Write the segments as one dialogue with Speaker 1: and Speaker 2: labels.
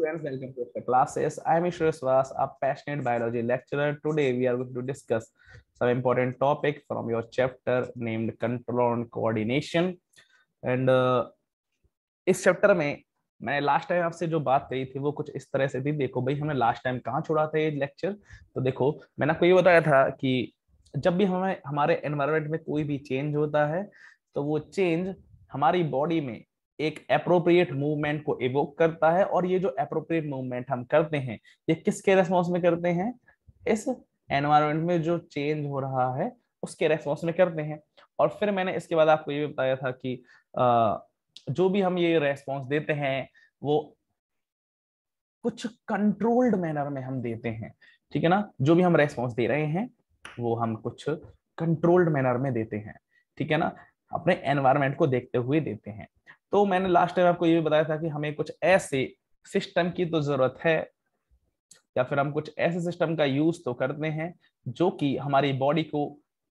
Speaker 1: students, welcome to the classes. I am Ishwar Swas, a passionate biology lecturer. Today we are going to discuss some important topic from your chapter named Control and Coordination. And uh, is chapter mein मैंने last time आपसे जो बात कही थी वो कुछ इस तरह से थी देखो भाई हमने लास्ट टाइम कहाँ छोड़ा था ये लेक्चर तो देखो मैंने आपको ये बताया था कि जब भी हमें हमारे एनवायरनमेंट में कोई भी चेंज होता है तो वो चेंज हमारी बॉडी में एक अप्रोप्रिएट मूवमेंट को इवोक करता है और ये जो अप्रोप्रिएट मूवमेंट हम करते हैं ये किसके रेस्पॉन्स में करते हैं इस एनवायरमेंट में जो चेंज हो रहा है उसके रेस्पॉन्स में करते हैं और फिर मैंने इसके बाद आपको ये भी बताया था कि आ, जो भी हम ये रेस्पॉन्स देते हैं वो कुछ कंट्रोल्ड मैनर में हम देते हैं ठीक है ना जो भी हम रेस्पॉन्स दे रहे हैं वो हम कुछ कंट्रोल्ड मैनर में देते हैं ठीक है ना अपने एनवायरमेंट को देखते हुए देते हैं तो मैंने लास्ट टाइम आपको ये भी बताया था कि हमें कुछ ऐसे सिस्टम की तो जरूरत है या फिर हम कुछ ऐसे सिस्टम का यूज तो करते हैं जो कि हमारी बॉडी को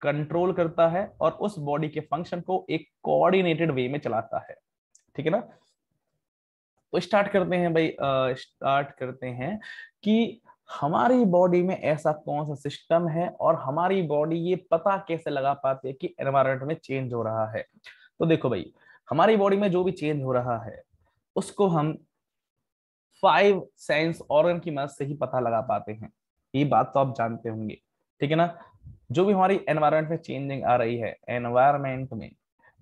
Speaker 1: कंट्रोल करता है और उस बॉडी के फंक्शन को एक कोऑर्डिनेटेड वे में चलाता है ठीक है ना तो स्टार्ट करते हैं भाई स्टार्ट करते हैं कि हमारी बॉडी में ऐसा कौन सा सिस्टम है और हमारी बॉडी ये पता कैसे लगा पाती है कि एनवायरमेंट में चेंज हो रहा है तो देखो भाई हमारी बॉडी में जो भी चेंज हो रहा है उसको हम फाइव साइंस ऑर्गन की मदद से ही पता लगा पाते हैं ये बात तो आप जानते होंगे ठीक है ना जो भी हमारी एनवायरमेंट में चेंजिंग आ रही है एनवायरमेंट में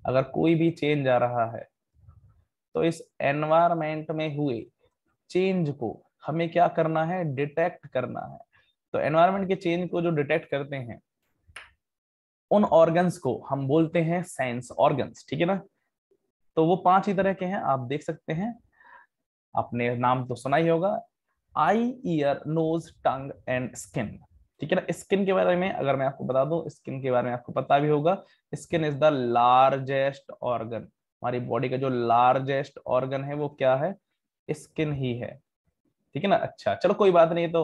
Speaker 1: अगर कोई भी चेंज आ रहा है तो इस एनवायरमेंट में हुए चेंज को हमें क्या करना है डिटेक्ट करना है तो एनवायरमेंट के चेंज को जो डिटेक्ट करते हैं उन ऑर्गन्स को हम बोलते हैं साइंस ऑर्गन्स ठीक है ना तो वो पांच ही तरह के हैं आप देख सकते हैं आपने नाम तो सुना ही होगा eye ear nose tongue and skin ठीक है ना स्किन के बारे में अगर मैं आपको बता दूं स्किन के बारे में आपको पता भी होगा skin is the largest organ हमारी बॉडी का जो लार्जेस्ट ऑर्गन है वो क्या है स्किन ही है ठीक है ना अच्छा चलो कोई बात नहीं तो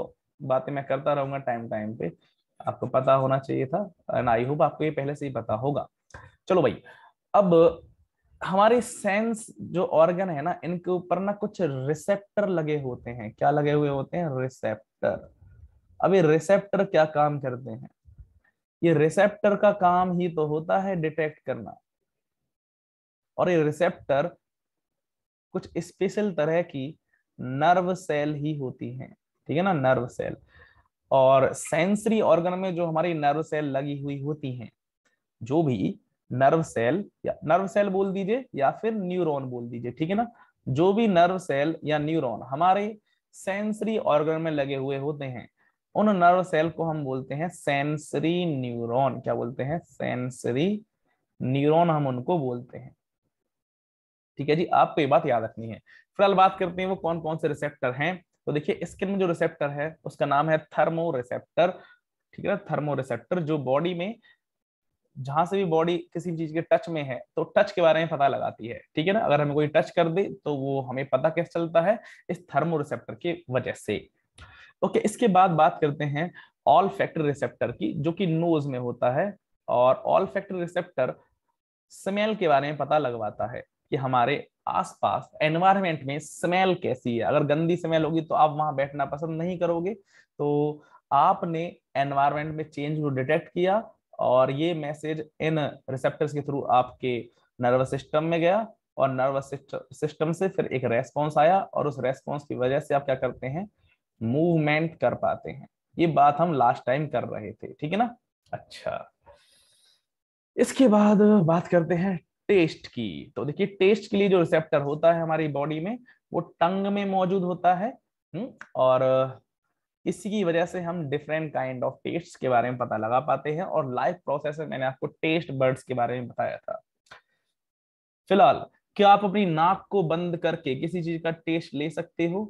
Speaker 1: बातें मैं करता रहूंगा टाइम टाइम पे आपको पता होना चाहिए था एंड आई होप आपको ये पहले से ही पता होगा चलो भाई अब हमारे सेंस जो ऑर्गन है ना इनके ऊपर ना कुछ रिसेप्टर लगे होते हैं क्या लगे हुए होते हैं रिसेप्टर अभी रिसेप्टर क्या काम करते हैं ये रिसेप्टर का काम ही तो होता है डिटेक्ट करना और ये रिसेप्टर कुछ स्पेशल तरह की नर्व सेल ही होती हैं ठीक है ना नर्व सेल और सेंसरी ऑर्गन में जो हमारी नर्व सेल लगी हुई होती हैं जो भी नर्व सेल या नर्व सेल बोल दीजिए या फिर न्यूरॉन बोल दीजिए ठीक है ना जो भी नर्व सेल या न्यूरॉन हमारे सेंसरी ऑर्गन में लगे हुए होते हैं उन नर्व सेल को हम बोलते हैं सेंसरी न्यूरॉन क्या बोलते हैं सेंसरी न्यूरॉन हम उनको बोलते हैं ठीक है जी आपको ये बात याद रखनी है फिलहाल बात करते हैं वो कौन कौन से रिसेप्टर हैं तो देखिए स्किन में जो रिसेप्टर है उसका नाम है थर्मो रिसेप्टर ठीक है थर्मो रिसेप्टर जो बॉडी में जहां से भी बॉडी किसी भी चीज के टच में है तो टच के बारे में पता लगाती है ठीक है ना अगर हमें कोई टच कर दे तो वो हमें पता कैसे चलता है इस थर्मो रिसेप्टर की वजह से ओके इसके बाद बात करते हैं ऑल फैक्टर रिसेप्टर की जो कि नोज में होता है और ऑल फैक्टर रिसेप्टर स्मेल के बारे में पता लगवाता है कि हमारे आसपास एनवायरमेंट में स्मेल कैसी है अगर गंदी स्मेल होगी तो आप वहां बैठना पसंद नहीं करोगे तो आपने एनवायरमेंट में चेंज को डिटेक्ट किया और ये मैसेज इन रिसेप्टर्स के थ्रू आपके नर्वस सिस्टम में गया और नर्वस सिस्टम से फिर एक रेस्पॉन्स आया और उस रेस्पॉन्स की वजह से आप क्या करते हैं मूवमेंट कर पाते हैं ये बात हम लास्ट टाइम कर रहे थे ठीक है ना अच्छा इसके बाद बात करते हैं टेस्ट की तो देखिए टेस्ट के लिए जो रिसेप्टर होता है हमारी बॉडी में वो टंग में मौजूद होता है हम्म, और इसी की वजह से हम डिफरेंट काइंड ऑफ टेस्ट के बारे में पता लगा पाते हैं और लाइफ प्रोसेस में मैंने आपको टेस्ट बर्ड्स के बारे में बताया था फिलहाल क्या आप अपनी नाक को बंद करके किसी चीज का टेस्ट ले सकते हो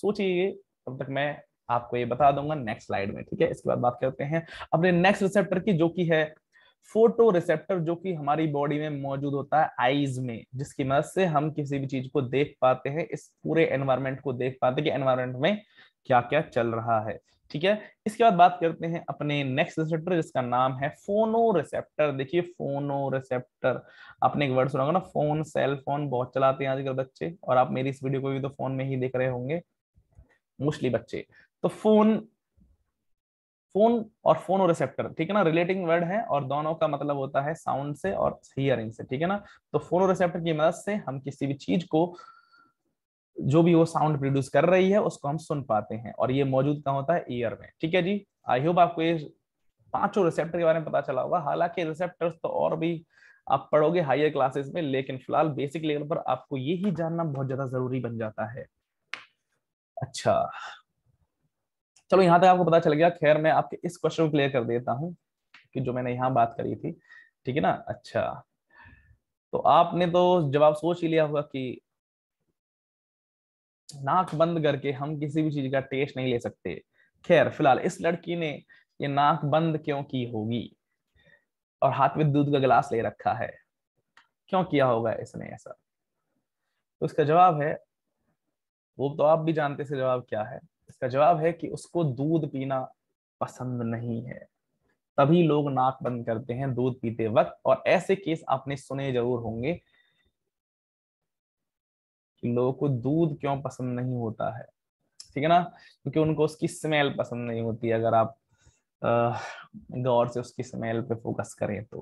Speaker 1: सोचिए तब तक मैं आपको ये बता दूंगा नेक्स्ट स्लाइड में ठीक है इसके बाद बात करते हैं अपने नेक्स्ट रिसेप्टर की जो कि है फोटो रिसेप्टर जो कि हमारी बॉडी में मौजूद होता है आईज में जिसकी मदद से हम किसी भी चीज को देख पाते हैं इस पूरे एनवायरमेंट को देख पाते हैं कि एनवायरमेंट में क्या क्या चल रहा है ठीक है इसके बाद बात करते हैं अपने नेक्स्ट रिसेप्टर जिसका नाम है फोनो रिसेप्टर देखिए फोनो रिसेप्टर आपने एक वर्ड सुना होगा ना फोन सेल फोन बहुत चलाते हैं आजकल बच्चे और आप मेरी इस वीडियो को भी तो फोन में ही देख रहे होंगे मोस्टली बच्चे तो फोन फोन और फोनो रिसेप्टर ठीक है ना रिलेटिंग वर्ड है और दोनों का मतलब होता है साउंड से और हियरिंग से ठीक है ना तो फोनो रिसेप्टर की मदद से हम किसी भी चीज को जो भी वो साउंड प्रोड्यूस कर रही है उसको हम सुन पाते हैं और ये मौजूद कहा होता है ईयर में ठीक है जी आई होप आपको ये पांचों रिसेप्टर के बारे में पता चला होगा हालांकि रिसेप्टर्स तो और भी आप पढ़ोगे हायर क्लासेस में लेकिन फिलहाल बेसिक लेवल पर आपको ये ही जानना बहुत ज्यादा जरूरी बन जाता है अच्छा चलो यहाँ तक आपको पता चल गया खैर मैं आपके इस क्वेश्चन को क्लियर कर देता हूँ कि जो मैंने यहाँ बात करी थी ठीक है ना अच्छा तो आपने तो जवाब सोच ही लिया होगा कि नाक बंद करके हम किसी भी चीज का टेस्ट नहीं ले सकते खैर फिलहाल इस लड़की ने ये नाक बंद क्यों की होगी और हाथ में दूध का गिलास ले रखा है क्यों किया होगा इसने ऐसा तो उसका जवाब है वो तो आप भी जानते से जवाब क्या है इसका जवाब है कि उसको दूध पीना पसंद नहीं है तभी लोग नाक बंद करते हैं दूध पीते वक्त और ऐसे केस आपने सुने जरूर होंगे कि लोगों को दूध क्यों पसंद नहीं होता है ठीक है ना क्योंकि उनको उसकी स्मेल पसंद नहीं होती अगर आप गौर से उसकी स्मेल पे फोकस करें तो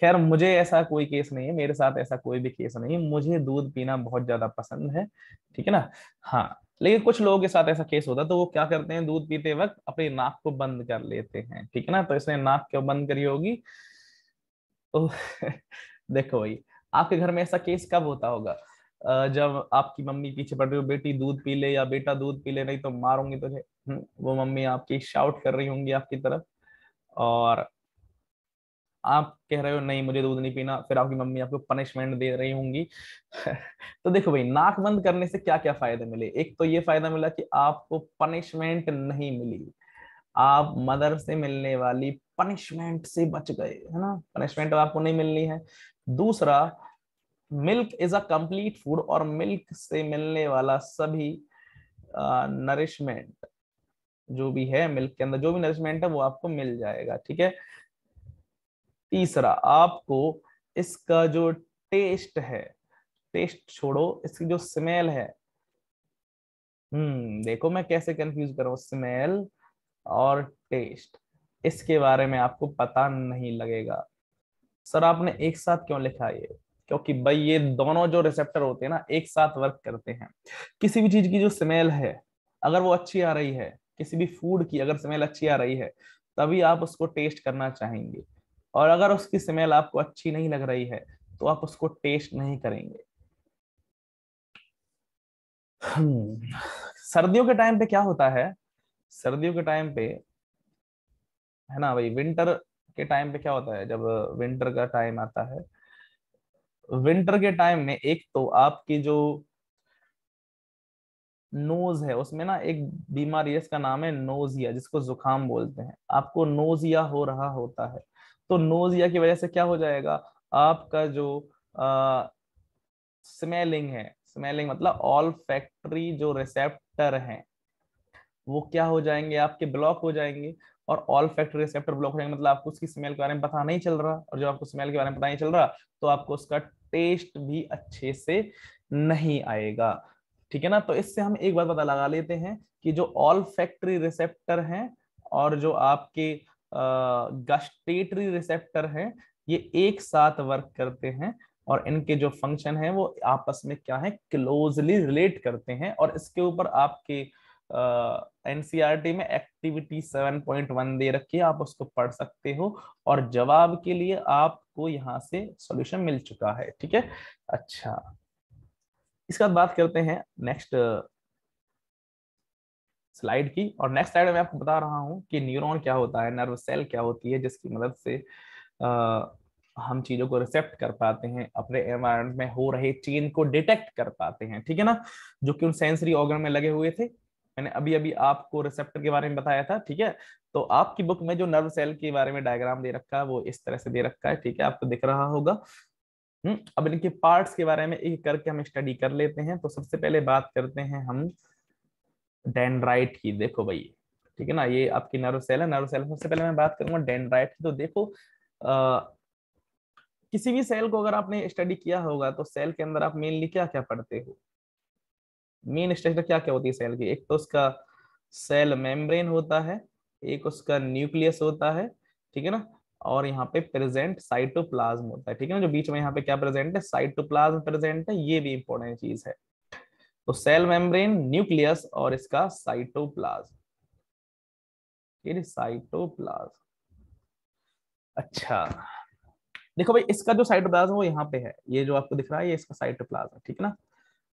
Speaker 1: खैर मुझे ऐसा कोई केस नहीं है मेरे साथ ऐसा कोई भी केस नहीं है मुझे दूध पीना बहुत ज्यादा पसंद है ठीक है ना हाँ लेकिन कुछ लोगों के साथ ऐसा केस होता है तो वो क्या करते हैं दूध पीते वक्त अपनी नाक को बंद कर लेते हैं ठीक है ना तो इसने नाक क्यों बंद करी होगी तो देखो भाई आपके घर में ऐसा केस कब होता होगा जब आपकी मम्मी पीछे पड़ रही हो बेटी दूध पी ले या बेटा दूध पी ले नहीं तो मारूंगी तुझे हम्म, वो मम्मी आपकी शाउट कर रही होंगी आपकी तरफ और आप कह रहे हो नहीं मुझे दूध नहीं पीना फिर आपकी मम्मी आपको पनिशमेंट दे रही होंगी तो देखो भाई नाक बंद करने से क्या क्या फायदे मिले एक तो ये फायदा मिला कि आपको पनिशमेंट नहीं मिली आप मदर से मिलने वाली पनिशमेंट से बच गए है ना पनिशमेंट तो आपको नहीं मिलनी है दूसरा milk is a complete food और मिल्क से मिलने वाला सभी नरिशमेंट जो भी है मिल्क के अंदर जो भी नरिशमेंट है वो आपको मिल जाएगा ठीक है तीसरा आपको इसका जो टेस्ट है टेस्ट छोड़ो इसकी जो स्मेल है हम्म देखो मैं कैसे कंफ्यूज करूँ स्मेल और टेस्ट इसके बारे में आपको पता नहीं लगेगा सर आपने एक साथ क्यों लिखा ये क्योंकि भाई ये दोनों जो रिसेप्टर होते हैं ना एक साथ वर्क करते हैं किसी भी चीज की जो स्मेल है अगर वो अच्छी आ रही है किसी भी फूड की अगर स्मेल अच्छी आ रही है तभी आप उसको टेस्ट करना चाहेंगे और अगर उसकी स्मेल आपको अच्छी नहीं लग रही है तो आप उसको टेस्ट नहीं करेंगे हम्म, सर्दियों के टाइम पे क्या होता है सर्दियों के टाइम पे है ना भाई विंटर के टाइम पे क्या होता है जब विंटर का टाइम आता है विंटर के टाइम में एक तो आपकी जो नोज है उसमें ना एक बीमारी है इसका नाम है नोजिया जिसको जुखाम बोलते हैं आपको नोजिया हो रहा होता है तो नोजिया की वजह से क्या हो जाएगा आपका जो आ, स्मेलिंग है स्मेलिंग मतलब ऑल फैक्ट्री जो रिसेप्टर हैं वो क्या हो जाएंगे आपके ब्लॉक हो जाएंगे और ऑल फैक्ट्री रिसेप्टर ब्लॉक हो जाएंगे मतलब आपको उसकी स्मेल के बारे में पता नहीं चल रहा और जब आपको स्मेल के बारे में पता नहीं चल रहा तो आपको उसका टेस्ट भी अच्छे से नहीं आएगा ठीक है ना तो इससे हम एक बात पता लगा लेते हैं कि जो ऑल फैक्ट्री रिसेप्टर हैं और जो आपके गस्टेटरी रिसेप्टर हैं ये एक साथ वर्क करते हैं और इनके जो फंक्शन है वो आपस में क्या है क्लोजली रिलेट करते हैं और इसके ऊपर आपके एनसीईआरटी e में एक्टिविटी 7.1 दे रखी है आप उसको पढ़ सकते हो और जवाब के लिए आप आपको यहाँ से सॉल्यूशन मिल चुका है ठीक है अच्छा इसके बाद बात करते हैं नेक्स्ट स्लाइड की और नेक्स्ट स्लाइड में आपको बता रहा हूँ कि न्यूरॉन क्या होता है नर्व सेल क्या होती है जिसकी मदद से आ, हम चीजों को रिसेप्ट कर पाते हैं अपने एनवायरमेंट में हो रहे चेंज को डिटेक्ट कर पाते हैं ठीक है ना जो कि उन सेंसरी ऑर्गन में लगे हुए थे मैंने अभी अभी आपको रिसेप्टर के बारे में बताया था ठीक है तो आपकी बुक में जो नर्व सेल के बारे में डायग्राम दे रखा है वो इस तरह से दे रखा है ठीक है आपको दिख रहा होगा हम्म, अब इनके पार्ट्स के बारे में एक करके हम स्टडी कर लेते हैं तो सबसे पहले बात करते हैं हम डेंड्राइट की देखो भाई ठीक है ना ये आपकी नर्व सेल है नर्व सेल सबसे पहले मैं बात करूंगा डेंड्राइट की तो देखो आ, किसी भी सेल को अगर आपने स्टडी किया होगा तो सेल के अंदर आप मेनली क्या क्या पढ़ते हो मेन स्ट्रक्चर क्या क्या होती है सेल की एक तो उसका सेल मेम्ब्रेन होता है एक उसका न्यूक्लियस होता है ठीक है ना और यहाँ पे प्रेजेंट साइटोप्लाज्म होता है ठीक है ना जो बीच में यहाँ पे क्या प्रेजेंट है साइटोप्लाज्म प्रेजेंट है ये भी इंपॉर्टेंट चीज है तो सेल मेम्ब्रेन न्यूक्लियस और इसका साइटोप्लाज्म साइटोप्लाज्म अच्छा देखो भाई इसका जो साइटोप्लाज्म वो यहाँ पे है ये जो आपको दिख रहा है ये इसका साइटोप्लाज्म ठीक है ना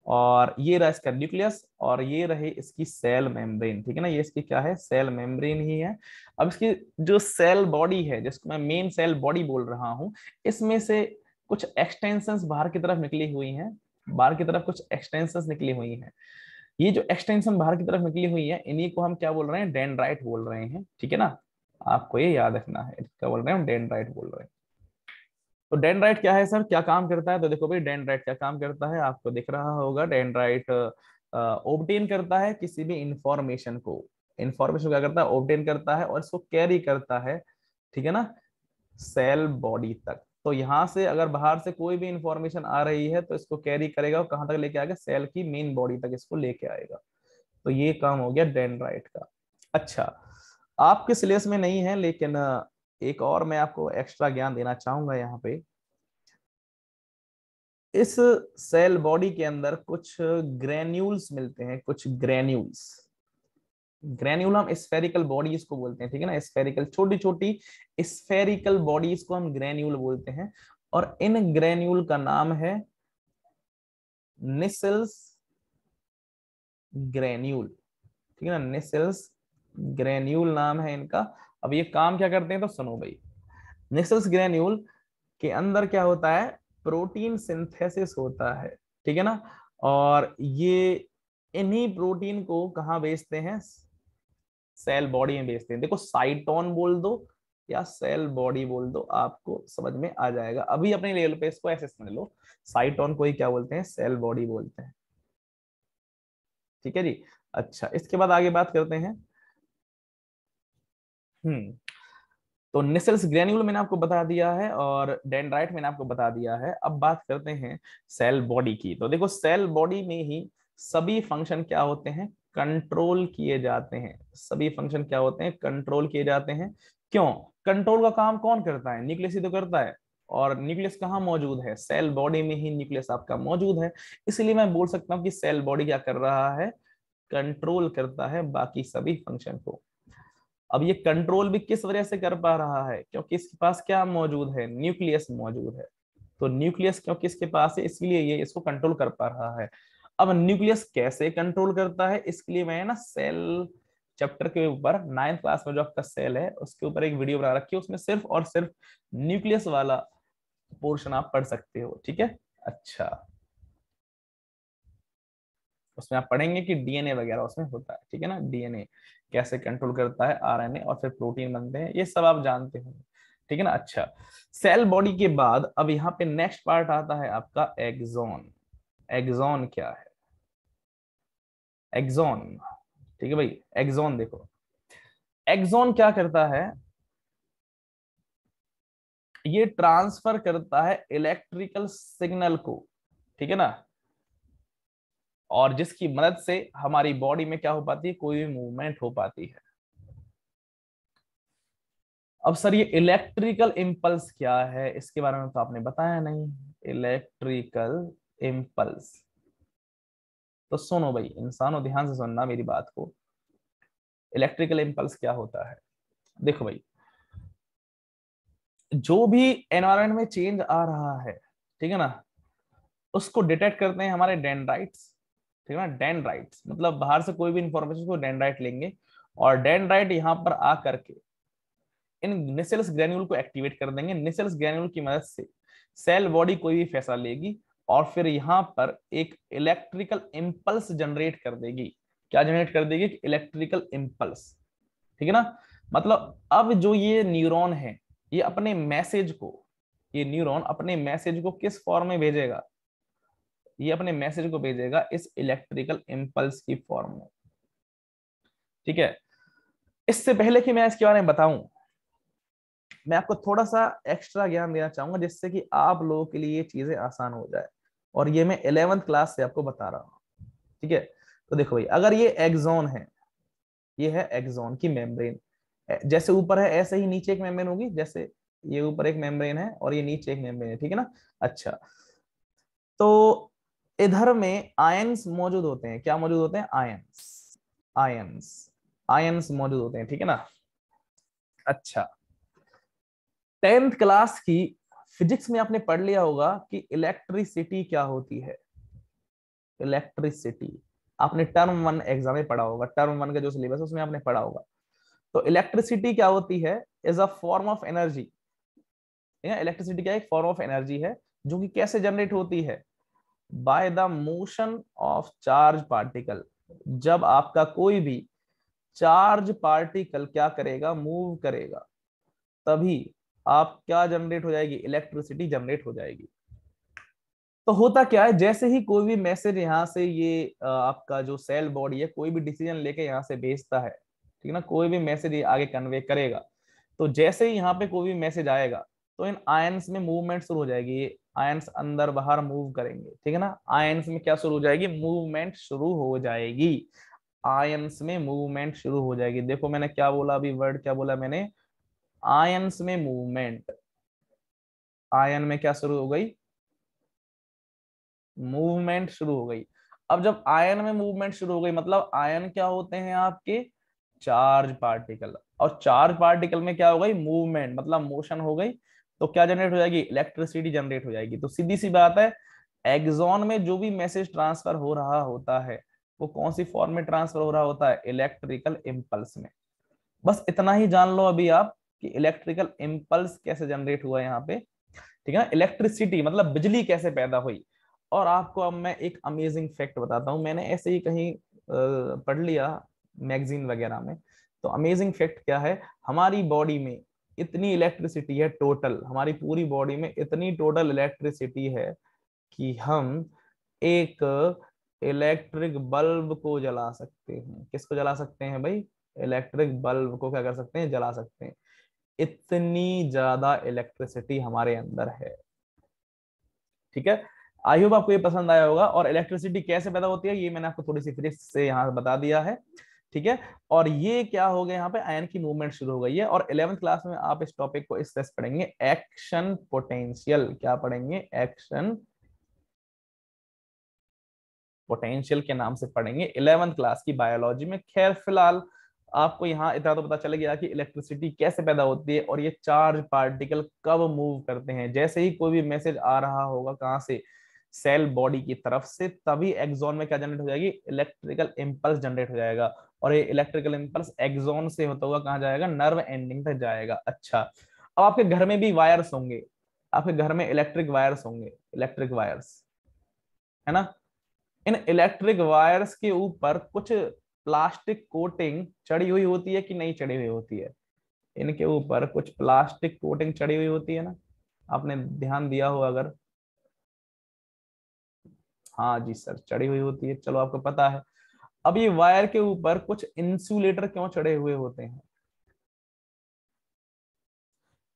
Speaker 1: और ये रहा इसका न्यूक्लियस और ये रहे इसकी सेल मेम्ब्रेन ठीक है ना ये इसकी क्या है सेल मेम्ब्रेन ही है अब इसकी जो सेल बॉडी है जिसको मैं मेन सेल बॉडी बोल रहा हूँ इसमें से कुछ एक्सटेंशन बाहर की तरफ निकली हुई हैं बाहर की तरफ कुछ एक्सटेंशन निकली हुई हैं ये जो एक्सटेंशन बाहर की तरफ निकली हुई है इन्हीं को हम क्या बोल रहे हैं डेंड्राइट बोल रहे हैं ठीक है ना आपको ये याद रखना है क्या बोल रहे हैं हम डेंड्राइट बोल रहे हैं तो डेंड्राइट क्या है सर क्या काम करता है तो देखो भाई डेंड्राइट क्या काम करता है आपको दिख रहा होगा डेंड्राइट ओबटेन करता है किसी भी इंफॉर्मेशन को इंफॉर्मेशन क्या करता है ओबटेन करता है और इसको कैरी करता है ठीक है ना सेल बॉडी तक तो यहां से अगर बाहर से कोई भी इंफॉर्मेशन आ रही है तो इसको कैरी करेगा और कहां तक लेके आएगा सेल की मेन बॉडी तक इसको लेके आएगा तो ये काम हो गया डेंड्राइट का अच्छा आपके सिलेबस में नहीं है लेकिन एक और मैं आपको एक्स्ट्रा ज्ञान देना चाहूंगा यहाँ पे इस सेल बॉडी के अंदर कुछ ग्रेन्यूल्स मिलते हैं कुछ ग्रेन्यूल्स ग्रेन्यूल हम स्फेरिकल बॉडीज को बोलते हैं ठीक है ना स्फेरिकल छोटी छोटी स्फेरिकल बॉडीज को हम ग्रेन्यूल बोलते हैं और इन ग्रेन्यूल का नाम है निसल्स ग्रेन्यूल ठीक है ना निसल्स ग्रेन्यूल नाम है इनका अब ये काम क्या करते हैं तो सुनो भाई निक्सल्स ग्रेन्यूल के अंदर क्या होता है प्रोटीन सिंथेसिस होता है ठीक है ना और ये इन्हीं प्रोटीन को कहा बेचते हैं सेल बॉडी में बेचते हैं देखो साइटोन बोल दो या सेल बॉडी बोल दो आपको समझ में आ जाएगा अभी अपने लेवल पे इसको ऐसे समझ लो साइटोन को ही क्या बोलते हैं सेल बॉडी बोलते हैं ठीक है जी अच्छा इसके बाद आगे बात करते हैं हम्म, तो नेसल्स ग्रेन्यूल मैंने आपको बता दिया है और डेंड्राइट मैंने आपको बता दिया है अब बात करते हैं सेल बॉडी की तो देखो सेल बॉडी में ही सभी फंक्शन क्या होते हैं कंट्रोल किए जाते हैं सभी फंक्शन क्या होते हैं कंट्रोल किए जाते हैं क्यों कंट्रोल का काम कौन करता है न्यूक्लियस ही तो करता है और न्यूक्लियस कहाँ मौजूद है सेल बॉडी में ही न्यूक्लियस आपका मौजूद है इसलिए मैं बोल सकता हूँ कि सेल बॉडी क्या कर रहा है कंट्रोल करता है बाकी सभी फंक्शन को अब ये कंट्रोल भी किस वजह से कर पा रहा है क्योंकि इसके पास क्या मौजूद है न्यूक्लियस मौजूद है तो न्यूक्लियस क्योंकि इसके पास है इसलिए ये इसको कंट्रोल कर पा रहा है अब न्यूक्लियस कैसे कंट्रोल करता है इसके लिए मैं ना सेल चैप्टर के ऊपर नाइन्थ क्लास में जो आपका सेल है उसके ऊपर एक वीडियो बना रखी है उसमें सिर्फ और सिर्फ न्यूक्लियस वाला पोर्शन आप पढ़ सकते हो ठीक है अच्छा उसमें आप पढ़ेंगे कि डीएनए वगैरह उसमें होता है ठीक है ना डीएनए कैसे कंट्रोल करता है आरएनए और फिर प्रोटीन बनते हैं ये सब आप जानते होंगे ठीक है ना अच्छा सेल बॉडी के बाद अब यहाँ पे नेक्स्ट पार्ट आता है आपका एग्जोन एग्जोन क्या है
Speaker 2: एग्जोन ठीक है भाई एग्जोन देखो एग्जोन क्या करता है ये ट्रांसफर
Speaker 1: करता है इलेक्ट्रिकल सिग्नल को ठीक है ना और जिसकी मदद से हमारी बॉडी में क्या हो पाती है कोई भी मूवमेंट हो पाती है अब सर ये इलेक्ट्रिकल इम्पल्स क्या है इसके बारे में तो आपने बताया नहीं इलेक्ट्रिकल इम्पल्स तो सुनो भाई इंसानों ध्यान से सुनना मेरी बात को इलेक्ट्रिकल इम्पल्स क्या होता है देखो भाई जो भी एनवायरमेंट में चेंज आ रहा है ठीक है ना उसको डिटेक्ट करते हैं हमारे डेंड्राइट्स ठीक है ना डेंड्राइट मतलब बाहर से कोई भी इंफॉर्मेशन को डेंड्राइट लेंगे और डेंड्राइट यहाँ पर आ करके इन निसेल्स ग्रेन्यूल को एक्टिवेट कर देंगे निसेल्स ग्रेन्यूल की मदद से सेल बॉडी कोई भी फैसला लेगी और फिर यहाँ पर एक इलेक्ट्रिकल इम्पल्स जनरेट कर देगी क्या जनरेट कर देगी इलेक्ट्रिकल इम्पल्स ठीक है ना मतलब अब जो ये न्यूरॉन है ये अपने मैसेज को ये न्यूरॉन अपने मैसेज को किस फॉर्म में भेजेगा ये अपने मैसेज को भेजेगा इस इलेक्ट्रिकल इम्पल्स की फॉर्म में ठीक है इससे पहले कि मैं इसके बारे में बताऊं मैं आपको थोड़ा सा एक्स्ट्रा ज्ञान देना चाहूंगा जिससे कि आप लोगों के लिए ये चीजें आसान हो जाए और ये मैं इलेवेंथ क्लास से आपको बता रहा हूं ठीक है तो देखो भाई अगर ये एग्जोन है ये है एग्जोन की मेम्ब्रेन जैसे ऊपर है ऐसे ही नीचे एक मेम्ब्रेन होगी जैसे ये ऊपर एक मेम्ब्रेन है और ये नीचे एक मेम्ब्रेन है ठीक है ना अच्छा तो इधर में आयंस मौजूद होते हैं क्या मौजूद होते हैं आयंस आयंस आयंस मौजूद होते हैं ठीक है ना अच्छा टेंथ क्लास की फिजिक्स में आपने पढ़ लिया होगा कि इलेक्ट्रिसिटी क्या होती है इलेक्ट्रिसिटी आपने टर्म वन एग्जाम में पढ़ा होगा टर्म वन का जो सिलेबस है उसमें आपने पढ़ा होगा तो इलेक्ट्रिसिटी क्या होती है is a form of energy electricity क्या एक फॉर्म ऑफ एनर्जी है जो कि कैसे जनरेट होती है by the motion of charge particle जब आपका कोई भी चार्ज पार्टिकल क्या करेगा मूव करेगा तभी आप क्या जनरेट हो जाएगी इलेक्ट्रिसिटी जनरेट हो जाएगी तो होता क्या है जैसे ही कोई भी मैसेज यहाँ से ये आपका जो सेल बॉडी है कोई भी डिसीजन लेके यहाँ से भेजता है ठीक है ना कोई भी मैसेज ये आगे कन्वे करेगा तो जैसे ही यहाँ पे कोई भी मैसेज आएगा तो इन आयन्स में मूवमेंट शुरू हो जाएगी ये आयंस अंदर बाहर मूव करेंगे ठीक है ना आयंस में क्या शुरू हो जाएगी मूवमेंट शुरू हो जाएगी आयंस में मूवमेंट शुरू हो जाएगी देखो मैंने क्या बोला अभी वर्ड क्या बोला मैंने आयंस में मूवमेंट आयन में क्या शुरू हो गई मूवमेंट शुरू हो गई अब जब आयन में मूवमेंट शुरू हो गई मतलब आयन क्या होते हैं आपके चार्ज पार्टिकल और चार्ज पार्टिकल में क्या हो गई मूवमेंट मतलब मोशन हो गई तो क्या जनरेट हो जाएगी इलेक्ट्रिसिटी जनरेट हो जाएगी तो सीधी सी बात है एग्जॉन में जो भी मैसेज ट्रांसफर हो रहा होता है वो कौन सी फॉर्म में ट्रांसफर हो रहा होता है इलेक्ट्रिकल इम्पल्स में बस इतना ही जान लो अभी आप कि इलेक्ट्रिकल इम्पल्स कैसे जनरेट हुआ यहाँ पे ठीक है ना इलेक्ट्रिसिटी मतलब बिजली कैसे पैदा हुई और आपको अब मैं एक अमेजिंग फैक्ट बताता हूँ मैंने ऐसे ही कहीं पढ़ लिया मैगजीन वगैरह में तो अमेजिंग फैक्ट क्या है हमारी बॉडी में इतनी इलेक्ट्रिसिटी है टोटल हमारी पूरी बॉडी में इतनी टोटल इलेक्ट्रिसिटी है कि हम एक इलेक्ट्रिक बल्ब को जला सकते हैं किसको जला सकते हैं भाई इलेक्ट्रिक बल्ब को क्या कर सकते हैं जला सकते हैं इतनी ज्यादा इलेक्ट्रिसिटी हमारे अंदर है ठीक है आई होप आपको ये पसंद आया होगा और इलेक्ट्रिसिटी कैसे पैदा होती है ये मैंने आपको थोड़ी सी फिजिक्स से यहाँ बता दिया है ठीक है और ये क्या हो गया यहाँ पे आयन की मूवमेंट शुरू हो गई है और इलेवेंथ क्लास में आप इस टॉपिक को इस तरह से पढ़ेंगे एक्शन पोटेंशियल क्या पढ़ेंगे एक्शन पोटेंशियल के नाम से पढ़ेंगे इलेवेंथ क्लास की बायोलॉजी में खैर फिलहाल आपको यहाँ इतना तो पता चल गया कि इलेक्ट्रिसिटी कैसे पैदा होती है और ये चार्ज पार्टिकल कब मूव करते हैं जैसे ही कोई भी मैसेज आ रहा होगा कहाँ से सेल बॉडी की तरफ से तभी एक्सॉन में क्या जनरेट हो जाएगी इलेक्ट्रिकल इम्पल्स जनरेट हो जाएगा और ये इलेक्ट्रिकल इम्पल्स एक्सोन से होता हुआ कहा जाएगा नर्व एंडिंग तक जाएगा अच्छा अब आपके घर में भी वायर्स होंगे आपके घर में इलेक्ट्रिक वायर्स होंगे इलेक्ट्रिक वायर्स है ना इन इलेक्ट्रिक वायर्स के ऊपर कुछ प्लास्टिक कोटिंग चढ़ी हुई होती है कि नहीं चढ़ी हुई होती है इनके ऊपर कुछ प्लास्टिक कोटिंग चढ़ी हुई होती है ना आपने ध्यान दिया हो अगर हाँ जी सर चढ़ी हुई होती है चलो आपको पता है अब ये वायर के ऊपर कुछ इंसुलेटर क्यों चढ़े हुए होते हैं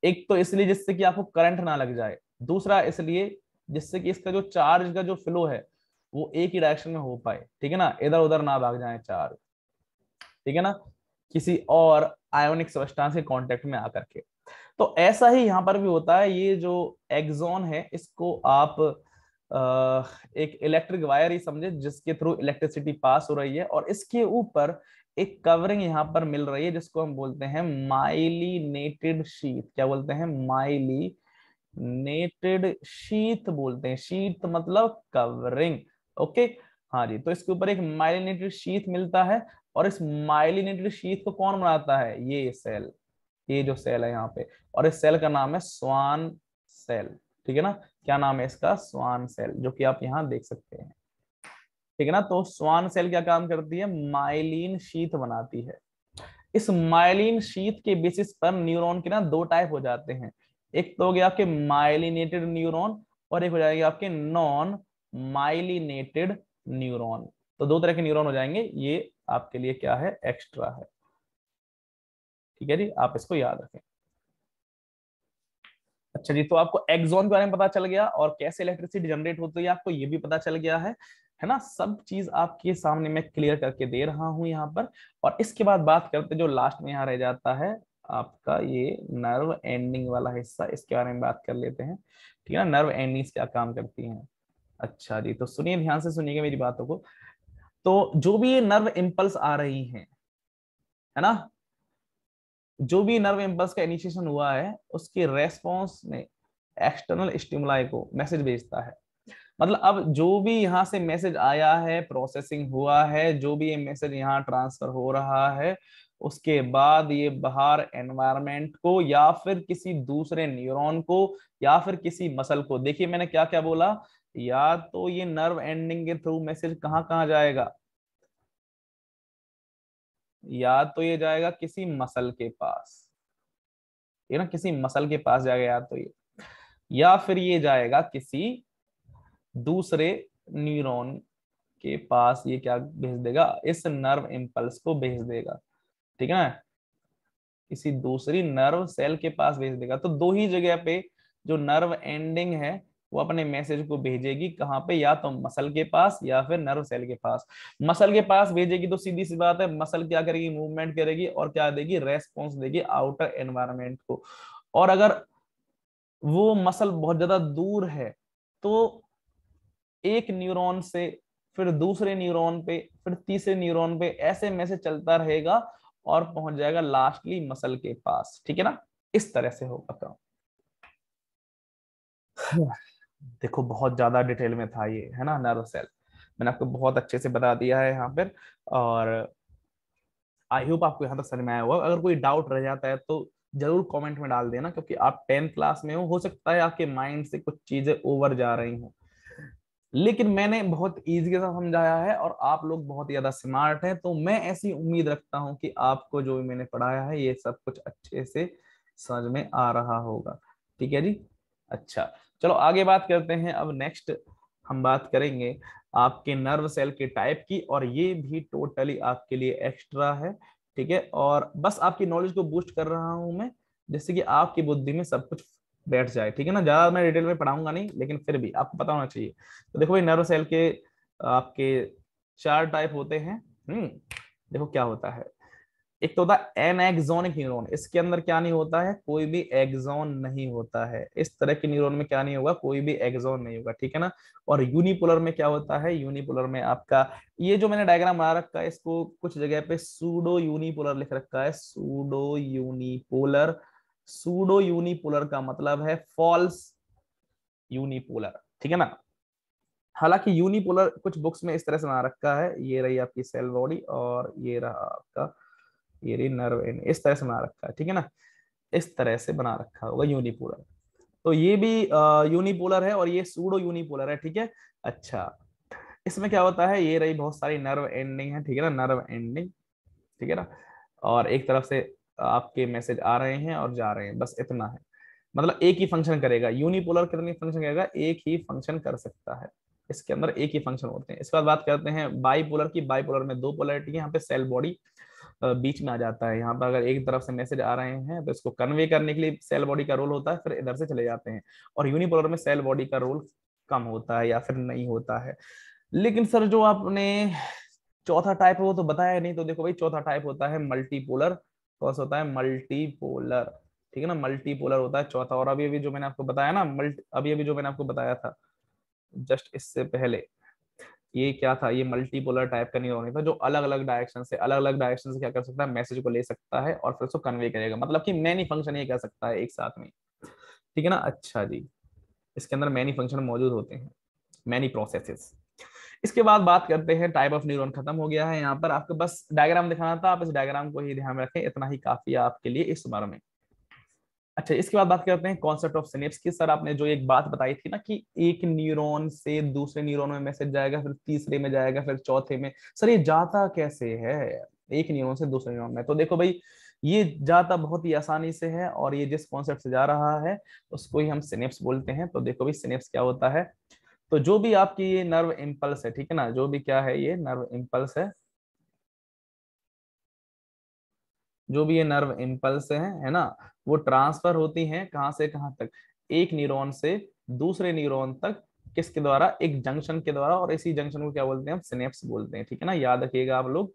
Speaker 1: एक तो इसलिए जिससे कि आपको करंट ना लग जाए दूसरा इसलिए जिससे कि इसका जो चार्ज का जो फ्लो है वो एक ही डायरेक्शन में हो पाए ठीक है ना इधर उधर ना भाग जाए चार्ज ठीक है ना किसी और आयोनिक सब्सटेंस के कॉन्टेक्ट में आकर के तो ऐसा ही यहां पर भी होता है ये जो एग्जॉन है इसको आप एक इलेक्ट्रिक वायर ही समझे जिसके थ्रू इलेक्ट्रिसिटी पास हो रही है और इसके ऊपर एक कवरिंग यहाँ पर मिल रही है जिसको हम बोलते हैं माइलीनेटेड शीत क्या बोलते हैं माइली नेटेड शीत बोलते हैं शीत मतलब कवरिंग ओके हाँ जी तो इसके ऊपर एक माइलीनेटेड शीत मिलता है और इस माइलीनेटेड शीत को कौन बनाता है ये सेल ये जो सेल है यहाँ पे और इस सेल का नाम है स्वान सेल ठीक है ना क्या नाम है इसका स्वान सेल जो कि आप यहाँ देख सकते हैं ठीक है ना तो स्वान सेल क्या काम करती है माइलिन शीत बनाती है इस माइलिन शीत के बेसिस पर न्यूरॉन के ना दो टाइप हो जाते हैं एक तो हो गया आपके माइलिनेटेड न्यूरोन और एक हो जाएगा आपके नॉन माइलिनेटेड न्यूरोन तो दो तरह के न्यूरोन हो जाएंगे ये आपके लिए क्या है एक्स्ट्रा है ठीक है जी आप इसको याद रखें अच्छा जी तो आपको एक्सोन के बारे में पता चल गया और कैसे इलेक्ट्रिसिटी जनरेट होती है आपको ये भी पता चल गया है है ना सब चीज आपके सामने मैं क्लियर करके दे रहा हूँ यहाँ पर और इसके बाद बात करते जो लास्ट में यहाँ रह जाता है आपका ये नर्व एंडिंग वाला हिस्सा इसके बारे में बात कर लेते हैं ठीक है ना नर्व एंडिंग क्या काम करती है अच्छा जी तो सुनिए ध्यान से सुनिएगा मेरी बातों को तो जो भी ये नर्व इम्पल्स आ रही है है ना जो भी नर्व इम्पल्स का इनिशिएशन हुआ है उसके रेस्पॉन्स में एक्सटर्नल स्टिमुलाई को मैसेज भेजता है मतलब अब जो भी यहाँ से मैसेज आया है प्रोसेसिंग हुआ है जो भी ये मैसेज यहाँ ट्रांसफर हो रहा है उसके बाद ये बाहर एनवायरमेंट को या फिर किसी दूसरे न्यूरॉन को या फिर किसी मसल को देखिए मैंने क्या क्या बोला या तो ये नर्व एंडिंग के थ्रू मैसेज कहाँ कहाँ जाएगा या तो ये जाएगा किसी मसल के पास ये ना किसी मसल के पास जाएगा या तो ये या फिर ये जाएगा किसी दूसरे न्यूरॉन के पास ये क्या भेज देगा इस नर्व इम्पल्स को भेज देगा ठीक है ना किसी दूसरी नर्व सेल के पास भेज देगा तो दो ही जगह पे जो नर्व एंडिंग है वो अपने मैसेज को भेजेगी कहाँ पे या तो मसल के पास या फिर नर्व सेल के पास मसल के पास भेजेगी तो सीधी सी बात है मसल क्या करेगी मूवमेंट करेगी और क्या देगी रेस्पॉन्स देगी आउटर एनवायरमेंट को और अगर वो मसल बहुत ज्यादा दूर है तो एक न्यूरोन से फिर दूसरे न्यूरोन पे फिर तीसरे न्यूरोन पे ऐसे मैसेज चलता रहेगा और पहुंच जाएगा लास्टली मसल के पास ठीक है ना इस तरह से होगा काम हाँ। देखो बहुत ज्यादा डिटेल में था ये है ना नर्व सेल मैंने आपको बहुत अच्छे से बता दिया है यहाँ पर और आई होप आपको यहाँ तक समझ में आया होगा अगर कोई डाउट रह जाता है तो जरूर कमेंट में डाल देना क्योंकि आप टेंथ क्लास में हो हो सकता है आपके माइंड से कुछ चीजें ओवर जा रही हो लेकिन मैंने बहुत ईजी के साथ समझाया है और आप लोग बहुत ज्यादा स्मार्ट हैं तो मैं ऐसी उम्मीद रखता हूं कि आपको जो भी मैंने पढ़ाया है ये सब कुछ अच्छे से समझ में आ रहा होगा ठीक है जी अच्छा चलो आगे बात करते हैं अब नेक्स्ट हम बात करेंगे आपके नर्व सेल के टाइप की और ये भी टोटली आपके लिए एक्स्ट्रा है ठीक है और बस आपकी नॉलेज को बूस्ट कर रहा हूं मैं जैसे कि आपकी बुद्धि में सब कुछ बैठ जाए ठीक है ना ज्यादा मैं डिटेल में पढ़ाऊंगा नहीं लेकिन फिर भी आपको पता होना चाहिए तो देखो भाई नर्व सेल के आपके चार टाइप होते हैं हम्म देखो क्या होता है एक तो होता है एनएक्सोनिक न्यूरोन इसके अंदर क्या नहीं होता है कोई भी एक्सोन नहीं होता है इस तरह के न्यूरोन में क्या नहीं होगा कोई भी एक्सोन नहीं होगा ठीक है ना और यूनिपोलर में क्या होता है यूनिपोलर में आपका ये जो मैंने डायग्राम बना रखा है इसको कुछ जगह पे सूडो यूनिपोलर लिख रखा है सूडो यूनिपोलर सूडो यूनिपोलर का मतलब है फॉल्स यूनिपोलर ठीक है ना हालांकि यूनिपोलर कुछ बुक्स में इस तरह से बना रखा है ये रही आपकी सेल बॉडी और ये रहा आपका ये नर्व एंड इस तरह से बना रखा है ठीक है ना इस तरह से बना रखा होगा यूनिपोलर तो ये भी यूनिपोलर है और ये सूडो यूनिपोलर है ठीक है अच्छा इसमें क्या होता है ये रही बहुत सारी नर्व एंडिंग है ठीक है ना नर्व एंडिंग ठीक है ना और एक तरफ से आपके मैसेज आ रहे हैं और जा रहे हैं बस इतना है मतलब एक ही फंक्शन करेगा यूनिपोलर कितनी फंक्शन करेगा एक ही फंक्शन कर सकता है इसके अंदर एक ही फंक्शन होते हैं इसके बाद बात करते हैं बाईपोलर की बाईपोलर में दो पोलरिटी है यहाँ पे सेल बॉडी बीच में आ जाता है यहाँ पर अगर एक तरफ से मैसेज आ रहे हैं तो इसको कन्वे करने के लिए सेल बॉडी का रोल होता है फिर इधर से चले जाते हैं और यूनिपोलर में सेल बॉडी का रोल कम होता है या फिर नहीं होता है लेकिन सर जो आपने चौथा टाइप है वो तो बताया नहीं तो देखो भाई चौथा टाइप होता है मल्टीपोलर कौन सा होता है मल्टीपोलर ठीक है ना मल्टीपोलर होता है चौथा और अभी अभी जो मैंने आपको बताया ना मल्टी अभी अभी जो मैंने आपको बताया था जस्ट इससे पहले ये क्या था ये मल्टीपोलर टाइप का न्यूरॉन था जो अलग अलग डायरेक्शन से अलग अलग डायरेक्शन से क्या कर सकता है मैसेज को ले सकता है और फिर उसको कन्वे करेगा मतलब कि मैनी फंक्शन ये कर सकता है एक साथ में ठीक है ना अच्छा जी इसके अंदर मैनी फंक्शन मौजूद होते हैं मैनी प्रोसेसेस इसके बाद बात करते हैं टाइप ऑफ न्यूरॉन खत्म हो गया है यहाँ पर आपको बस डायग्राम दिखाना था आप इस डायग्राम को ही ध्यान में रखें इतना ही काफी है आपके लिए इस बारे में अच्छा इसके बाद बात करते हैं कॉन्सेप्ट ऑफ सिनेप्स की सर आपने जो एक बात बताई थी ना कि एक न्यूरॉन से दूसरे न्यूरॉन में मैसेज जाएगा फिर तीसरे में जाएगा फिर चौथे में सर ये जाता कैसे है एक न्यूरॉन से दूसरे न्यूरॉन में तो देखो भाई ये जाता बहुत ही आसानी से है और ये जिस कॉन्सेप्ट से जा रहा है उसको ही हम सिनेप्स बोलते हैं तो देखो भाई सिनेप्स क्या होता है तो जो भी आपकी ये नर्व इम्पल्स है ठीक है ना जो भी क्या है ये नर्व इम्पल्स है जो भी ये नर्व इम्पल्स है है ना वो ट्रांसफर होती हैं कहाँ से कहाँ तक एक न्यूरॉन से दूसरे न्यूरॉन तक किसके द्वारा एक जंक्शन के द्वारा और इसी जंक्शन को क्या बोलते हैं हम स्नेप्स बोलते हैं ठीक है ना याद रखिएगा आप लोग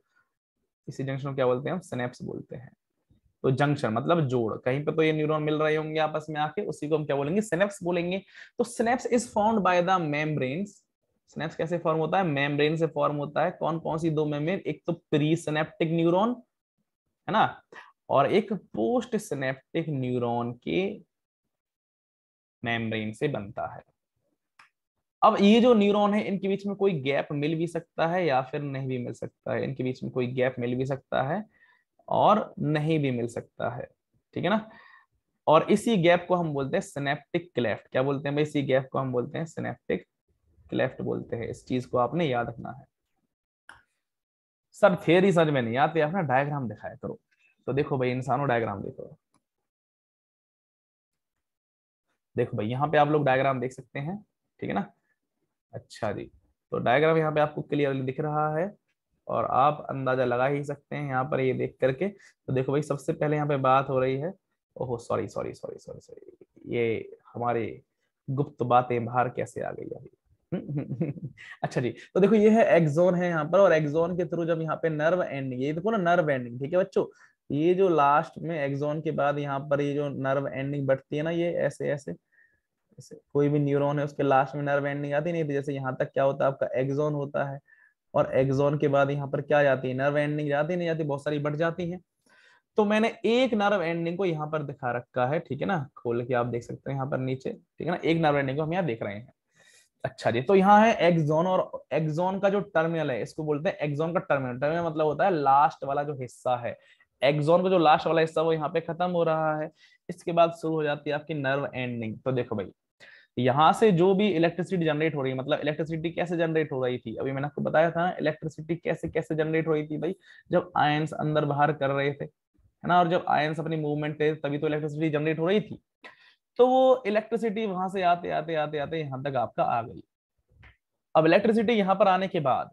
Speaker 1: इसी जंक्शन को क्या बोलते हैं हम स्नेप्स बोलते हैं तो जंक्शन मतलब जोड़ कहीं पे तो ये न्यूरॉन मिल रहे होंगे आपस में आके उसी को हम क्या बोलेंगे स्नेप्स बोलेंगे तो synapse is form by the membrane synapse कैसे फॉर्म होता है मेम्ब्रेन से फॉर्म होता है कौन कौन सी दो मेम्ब्रेन एक तो प्री स्नेप्टिक न्यूरोन है ना और एक पोस्ट सिनेप्टिक न्यूरॉन के मेम्ब्रेन से बनता है अब ये जो न्यूरॉन है इनके बीच में कोई गैप मिल भी सकता है या फिर नहीं भी मिल सकता है इनके बीच में कोई गैप मिल भी सकता है और नहीं भी मिल सकता है ठीक है ना और इसी गैप को हम बोलते हैं सिनेप्टिक क्लेफ्ट क्या बोलते हैं भाई इसी गैप को हम बोलते हैं सिनेप्टिक क्लेफ्ट बोलते हैं इस चीज को आपने याद रखना है सर थियरी समझ में नहीं आती अपना डायग्राम दिखाया करो तो देखो भाई इंसानों डायग्राम देखो देखो भाई यहाँ पे आप लोग डायग्राम देख सकते हैं ठीक है ना अच्छा जी तो डायग्राम यहाँ पे आपको क्लियरली दिख रहा है और आप अंदाजा लगा ही सकते हैं यहाँ पर ये देख करके तो देखो भाई सबसे पहले यहाँ पे बात हो रही है ओहो sorry sorry sorry sorry sorry ये हमारे गुप्त बातें बाहर कैसे आ गई अभी अच्छा जी तो देखो ये है एक्सोन है यहाँ पर और एक्सोन के थ्रू जब यहाँ पे नर्व एंडिंग ये देखो ना नर्व एंडिंग ठीक है बच्चों ये जो लास्ट में एक्सोन के बाद यहाँ पर ये जो नर्व एंडिंग बढ़ती है ना ये ऐसे ऐसे ऐसे कोई भी न्यूरॉन है उसके लास्ट में नर्व एंडिंग आती नहीं तो जैसे यहाँ तक क्या होता है आपका एक्सोन होता है और एक्सोन के बाद यहाँ पर क्या जाती है नर्व एंडिंग जाती नहीं जाती बहुत सारी बढ़ जाती है तो मैंने एक नर्व एंडिंग को यहाँ पर दिखा रखा है ठीक है ना खोल के आप देख सकते हैं यहाँ पर नीचे ठीक है ना एक नर्व एंडिंग को हम यहाँ देख रहे हैं अच्छा जी तो यहाँ है एक्सोन और एक्सोन का जो टर्मिनल है इसको बोलते हैं एक्सोन का टर्मिनल टर्मिनल मतलब होता है लास्ट वाला जो हिस्सा है एक्सोन का जो लास्ट वाला हिस्सा वो यहाँ पे खत्म हो रहा है इसके बाद शुरू हो जाती है आपकी नर्व एंडिंग तो देखो भाई यहाँ से जो भी इलेक्ट्रिसिटी जनरेट हो रही है मतलब इलेक्ट्रिसिटी कैसे जनरेट हो रही थी अभी मैंने आपको बताया था इलेक्ट्रिसिटी कैसे कैसे जनरेट हो रही थी भाई जब आयंस अंदर बाहर कर रहे थे है ना और जब आयंस अपनी मूवमेंट थे तभी तो इलेक्ट्रिसिटी जनरेट हो रही थी तो वो इलेक्ट्रिसिटी वहां से आते आते आते आते यहां तक आपका आ गई अब इलेक्ट्रिसिटी यहां पर आने के बाद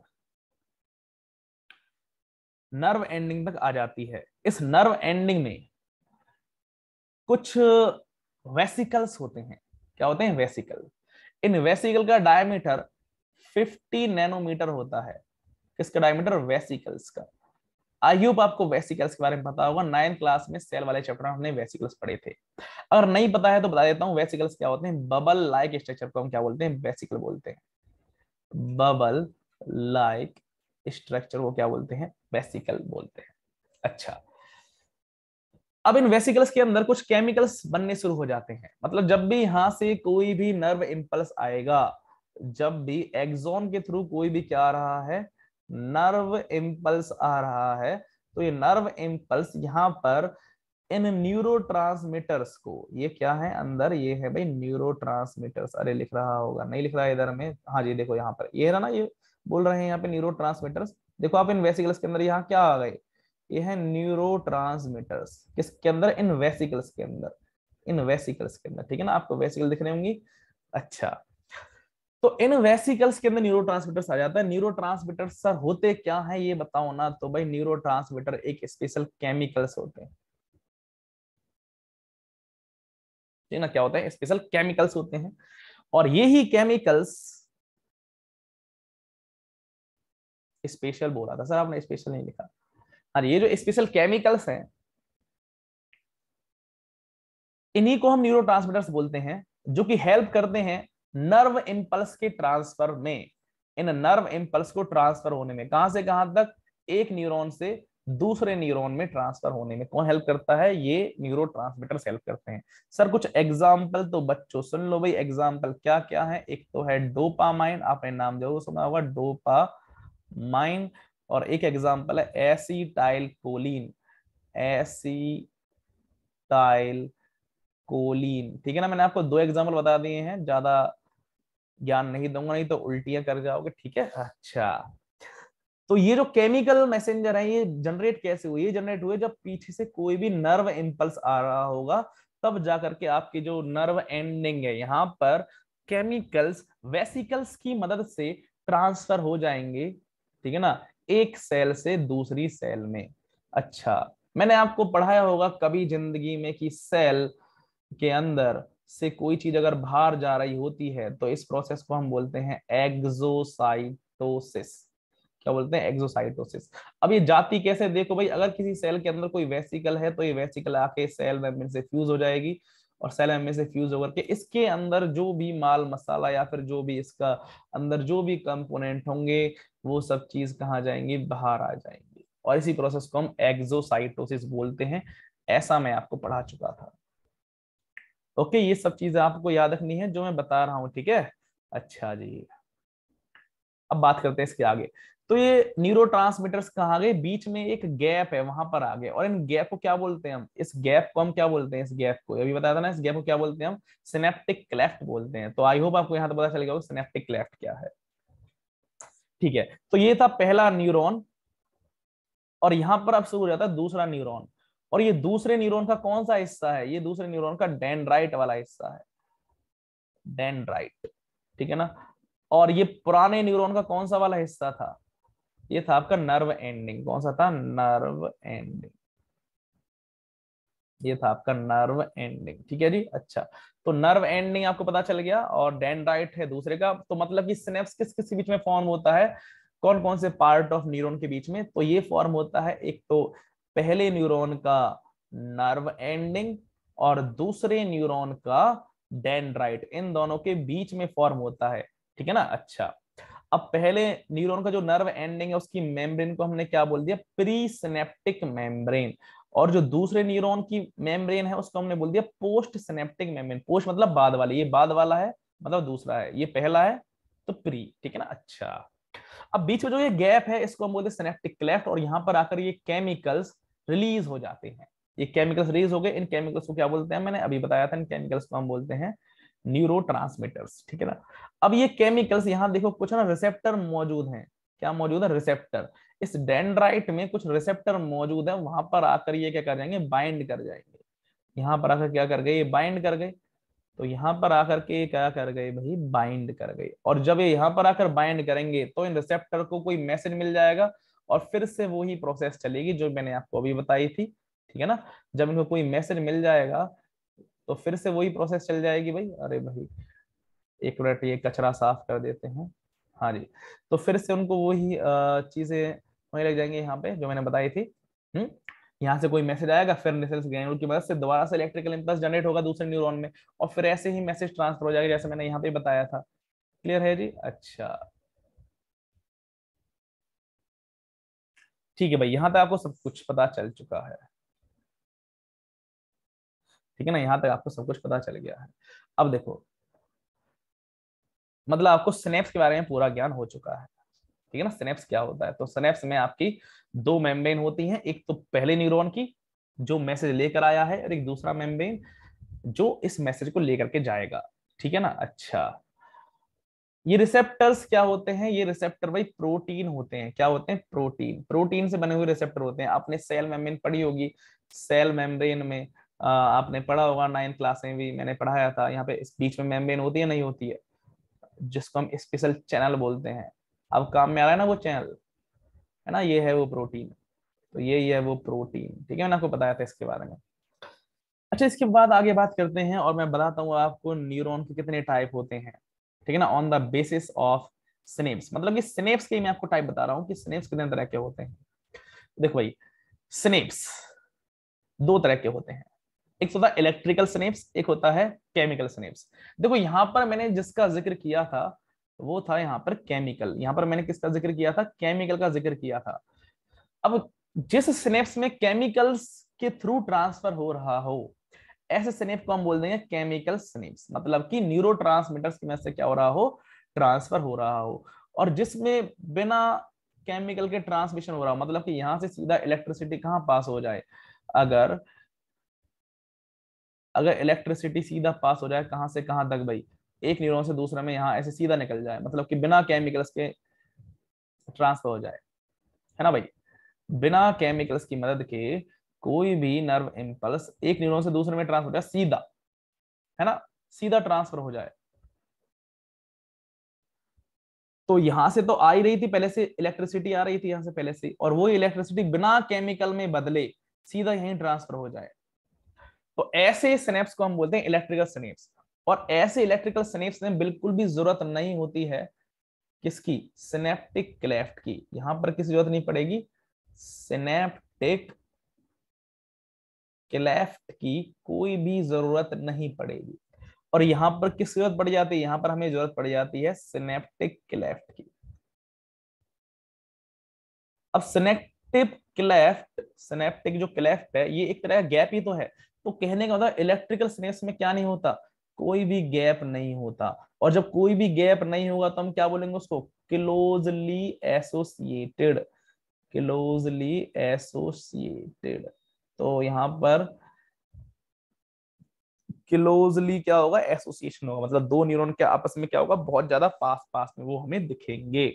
Speaker 1: नर्व एंडिंग तक आ जाती है इस नर्व एंडिंग में कुछ वेसिकल्स होते हैं क्या होते हैं वेसिकल इन वेसिकल का डायमीटर 50 नैनोमीटर होता है किसका डायमीटर वेसिकल्स का आई होप आपको वेसिकल्स के बारे में पता होगा नाइन्थ क्लास में सेल वाले चैप्टर हमने वेसिकल्स पढ़े थे अगर नहीं पता है तो बता देता हूँ वेसिकल्स क्या होते हैं बबल लाइक स्ट्रक्चर को हम क्या बोलते हैं वेसिकल बोलते हैं बबल लाइक स्ट्रक्चर को क्या बोलते हैं वेसिकल बोलते हैं अच्छा अब इन वेसिकल्स के अंदर कुछ केमिकल्स बनने शुरू हो जाते हैं मतलब जब भी यहां से कोई भी नर्व इम्पल्स आएगा जब भी एक्सोन के थ्रू कोई भी क्या आ रहा है नर्व इम्पल्स आ रहा है तो ये नर्व इम्पल्स यहाँ पर इन न्यूरो को ये क्या है अंदर ये है भाई न्यूरो अरे लिख रहा होगा नहीं लिख रहा है इधर में हाँ जी देखो यहाँ पर ये है ना ये बोल रहे हैं यहाँ पे न्यूरो देखो आप इन वेसिकल्स के अंदर यहाँ क्या आ गए ये है न्यूरो किसके अंदर इन वेसिकल्स के अंदर इन वेसिकल्स के अंदर ठीक है ना आपको वेसिकल दिख रहे होंगी अच्छा तो इन वेसिकल्स के अंदर न्यूरो आ जाता है न्यूरो सर होते
Speaker 2: क्या है ये बताओ ना तो भाई न्यूरो एक स्पेशल केमिकल्स होते हैं ये ना क्या होता है स्पेशल केमिकल्स होते हैं और ये ही केमिकल्स स्पेशल बोला था सर आपने स्पेशल नहीं लिखा और ये जो स्पेशल केमिकल्स हैं
Speaker 1: इन्हीं को हम न्यूरो बोलते हैं जो कि हेल्प करते हैं नर्व इम्पल्स के ट्रांसफर में इन नर्व इम्पल्स को ट्रांसफर होने में कहां से कहां तक एक न्यूरॉन से दूसरे न्यूरॉन में ट्रांसफर होने में कौन हेल्प करता है ये न्यूरो हेल्प करते हैं सर कुछ एग्जाम्पल तो बच्चों सुन लो भाई एग्जाम्पल क्या क्या है एक तो है डोपामाइन आपने नाम जरूर सुना होगा डोपामाइन और एक एग्जाम्पल है एसीटाइल कोलिन एसीटाइल कोलिन ठीक है ना मैंने आपको दो एग्जाम्पल बता दिए हैं ज्यादा ज्ञान नहीं दूंगा नहीं तो उल्टियां कर जाओगे ठीक है अच्छा तो ये जो केमिकल मैसेंजर है ये जनरेट कैसे हुए ये जनरेट हुए जब पीछे से कोई भी नर्व इम्पल्स आ रहा होगा तब जा करके आपके जो नर्व एंडिंग है यहाँ पर केमिकल्स वेसिकल्स की मदद से ट्रांसफर हो जाएंगे ठीक है ना एक सेल से दूसरी सेल में अच्छा मैंने आपको पढ़ाया होगा कभी जिंदगी में कि सेल के अंदर से कोई चीज अगर बाहर जा रही होती है तो इस प्रोसेस को हम बोलते हैं एग्जोसाइटोसिस क्या बोलते हैं एग्जोसाइटोसिस अब ये जाती कैसे देखो भाई अगर किसी सेल के अंदर कोई वेसिकल है तो ये वेसिकल आके सेल मेम्ब्रेन से फ्यूज हो जाएगी और सेल एम से फ्यूज होकर के इसके अंदर जो भी माल मसाला या फिर जो भी इसका अंदर जो भी कंपोनेंट होंगे वो सब चीज कहाँ जाएंगी बाहर आ जाएंगी और इसी प्रोसेस को हम एग्जोसाइटोसिस बोलते हैं ऐसा मैं आपको पढ़ा चुका था ओके ये सब चीजें आपको याद रखनी है जो मैं बता रहा हूँ ठीक है अच्छा जी अब बात करते हैं इसके आगे तो ये न्यूरो ट्रांसमीटर्स कहाँ गए बीच में एक गैप है वहां पर आ गए और इन गैप को क्या बोलते हैं हम इस गैप को हम क्या बोलते हैं इस गैप को अभी बताया था ना इस गैप को क्या बोलते हैं हम सिनेप्टिक क्लेफ्ट बोलते हैं तो आई होप आपको यहाँ तो पता चल गया सिनेप्टिक क्लेफ्ट क्या है ठीक है तो ये था पहला न्यूरोन और यहां पर अब शुरू हो जाता है दूसरा न्यूरोन और ये दूसरे न्यूरॉन का कौन सा हिस्सा है ये दूसरे न्यूरॉन का डेंड्राइट वाला हिस्सा है डेंड्राइट ठीक है ना और ये पुराने न्यूरॉन का कौन सा वाला हिस्सा था ये था आपका नर्व एंडिंग कौन सा था नर्व एंडिंग ये था आपका नर्व एंडिंग ठीक है जी अच्छा तो नर्व एंडिंग आपको पता चल गया और डेंड्राइट है दूसरे का तो मतलब कि स्नेप्स किस किस बीच में फॉर्म होता है कौन कौन से पार्ट ऑफ न्यूरॉन के बीच में तो ये फॉर्म होता है एक तो पहले न्यूरॉन का नर्व एंडिंग और दूसरे न्यूरॉन का डेंड्राइट इन दोनों के बीच में फॉर्म होता है ठीक है ना अच्छा अब पहले न्यूरॉन का जो नर्व एंडिंग है उसकी मेम्ब्रेन को हमने क्या बोल दिया प्रीसिनेप्टिक मेम्ब्रेन और जो दूसरे न्यूरॉन की मेम्ब्रेन है उसको हमने बोल दिया पोस्ट सिनेप्टिक मेम्ब्रेन पोस्ट मतलब बाद वाली ये बाद वाला है मतलब दूसरा है ये पहला है तो प्री ठीक है ना अच्छा अब बीच में जो ये गैप है इसको हम बोलते हैं सिनेप्टिक क्लेफ्ट और यहां पर आकर ये केमिकल्स रिलीज हो जाते हैं ये केमिकल्स रिलीज हो गए इन केमिकल्स को क्या बोलते हैं मैंने अभी बताया था इन केमिकल्स को हम बोलते हैं न्यूरो ठीक है ना अब ये केमिकल्स यहाँ देखो कुछ ना रिसेप्टर मौजूद है क्या मौजूद है रिसेप्टर इस डेंड्राइट में कुछ रिसेप्टर मौजूद है वहां पर आकर ये क्या कर जाएंगे बाइंड कर जाएंगे यहाँ पर आकर क्या कर गए ये बाइंड कर गए तो यहाँ पर आकर के क्या कर गए भाई बाइंड कर गए और जब ये यहाँ पर आकर बाइंड करेंगे तो इन रिसेप्टर को कोई मैसेज मिल जाएगा और फिर से वही प्रोसेस चलेगी जो मैंने आपको अभी बताई थी ठीक है ना जब इनको कोई मैसेज मिल जाएगा तो फिर से वही प्रोसेस चल जाएगी भाई अरे भाई एक मिनट ये कचरा साफ कर देते हैं हाँ जी तो फिर से उनको वही चीजें होने लग जाएंगी यहाँ पे जो मैंने बताई थी हम्म यहाँ से कोई मैसेज आएगा फिर की मदद से दोबारा से इलेक्ट्रिकल इम्पल्स जनरेट होगा दूसरे न्यूरॉन में और फिर ऐसे ही मैसेज ट्रांसफर हो जाएगा जैसे मैंने यहाँ पे
Speaker 2: बताया था क्लियर है जी अच्छा ठीक है भाई यहाँ तक आपको सब कुछ पता चल चुका है ठीक है ना यहाँ तक आपको सब कुछ पता चल गया है अब देखो
Speaker 1: मतलब आपको स्नेप्स के बारे में पूरा ज्ञान हो चुका है ठीक है ना स्नेप्स क्या होता है तो स्नेप्स में आपकी दो मेम्ब्रेन होती हैं एक तो पहले न्यूरॉन की जो मैसेज लेकर आया है और एक दूसरा मेम्ब्रेन जो इस मैसेज को लेकर के जाएगा ठीक है ना अच्छा ये रिसेप्टर्स क्या होते हैं ये रिसेप्टर भाई प्रोटीन होते हैं क्या होते हैं प्रोटीन प्रोटीन से बने हुए रिसेप्टर होते हैं आपने सेल मेम्ब्रेन पढ़ी होगी सेल मेम्ब्रेन में आपने पढ़ा होगा नाइन्थ क्लास में भी मैंने पढ़ाया था यहाँ पे इस बीच में मेम्ब्रेन होती है नहीं होती है जिसको हम स्पेशल चैनल बोलते हैं अब काम में आ रहा है ना वो चैनल है ना ये है वो प्रोटीन तो ये है वो प्रोटीन ठीक है मैंने आपको बताया था इसके बारे में अच्छा इसके बाद आगे बात करते हैं और मैं बताता हूँ आपको न्यूरॉन के कितने टाइप होते हैं ठीक है ना on the basis of synapse मतलब कि स्नेप्स के मैं आपको टाइप बता रहा हूं कि स्नेप्स कितने तरह के होते हैं देखो भाई स्नेप्स दो तरह के होते हैं एक तो होता है इलेक्ट्रिकल स्नेप्स एक होता है केमिकल स्नेप्स देखो यहां पर मैंने जिसका जिक्र किया था वो था यहां पर केमिकल यहां पर मैंने किसका जिक्र किया था केमिकल का जिक्र किया था अब जिस स्नेप्स में केमिकल्स के थ्रू ट्रांसफर हो रहा हो ऐसे स्नेप को हम बोल देंगे केमिकल स्नेप मतलब कि न्यूरो की वजह से क्या हो रहा हो ट्रांसफर हो रहा हो और जिसमें बिना केमिकल के ट्रांसमिशन हो रहा हो मतलब कि यहां से सीधा इलेक्ट्रिसिटी कहां पास हो जाए अगर अगर इलेक्ट्रिसिटी सीधा पास हो जाए कहां से कहां तक भाई एक न्यूरॉन से दूसरे में यहां ऐसे सीधा निकल जाए मतलब कि बिना केमिकल्स के ट्रांसफर हो जाए है ना भाई बिना केमिकल्स की मदद के कोई भी नर्व इम्पल्स एक न्यूरॉन से दूसरे में ट्रांसफर हो जाए सीधा है ना सीधा ट्रांसफर हो जाए तो यहां से तो आ ही रही थी पहले से इलेक्ट्रिसिटी आ रही थी यहां से पहले से और वो इलेक्ट्रिसिटी बिना केमिकल में बदले सीधा यहीं ट्रांसफर हो जाए तो ऐसे स्नेप्स को हम बोलते हैं इलेक्ट्रिकल स्नेप्स और ऐसे इलेक्ट्रिकल स्नेप्स में बिल्कुल भी जरूरत नहीं होती है किसकी सिनेप्टिक क्लेफ्ट की यहां पर किसी जरूरत नहीं पड़ेगी सिनेप्टिक कि लेफ्ट की कोई भी जरूरत नहीं पड़ेगी और यहाँ पर किस जरूरत पड़ जाती है यहां पर हमें जरूरत पड़ जाती है सिनेप्टिक क्लेफ्ट की अब सिनेप्टिक क्लेफ्ट सिनेप्टिक जो क्लेफ्ट है ये एक तरह का गैप ही तो है तो कहने का मतलब इलेक्ट्रिकल स्नेप्स में क्या नहीं होता कोई भी गैप नहीं होता और जब कोई भी गैप नहीं होगा तो हम क्या बोलेंगे उसको क्लोजली एसोसिएटेड क्लोजली एसोसिएटेड तो यहाँ पर क्लोजली क्या होगा एसोसिएशन होगा मतलब दो न्यूरॉन के आपस में क्या होगा बहुत ज्यादा पास पास में वो हमें दिखेंगे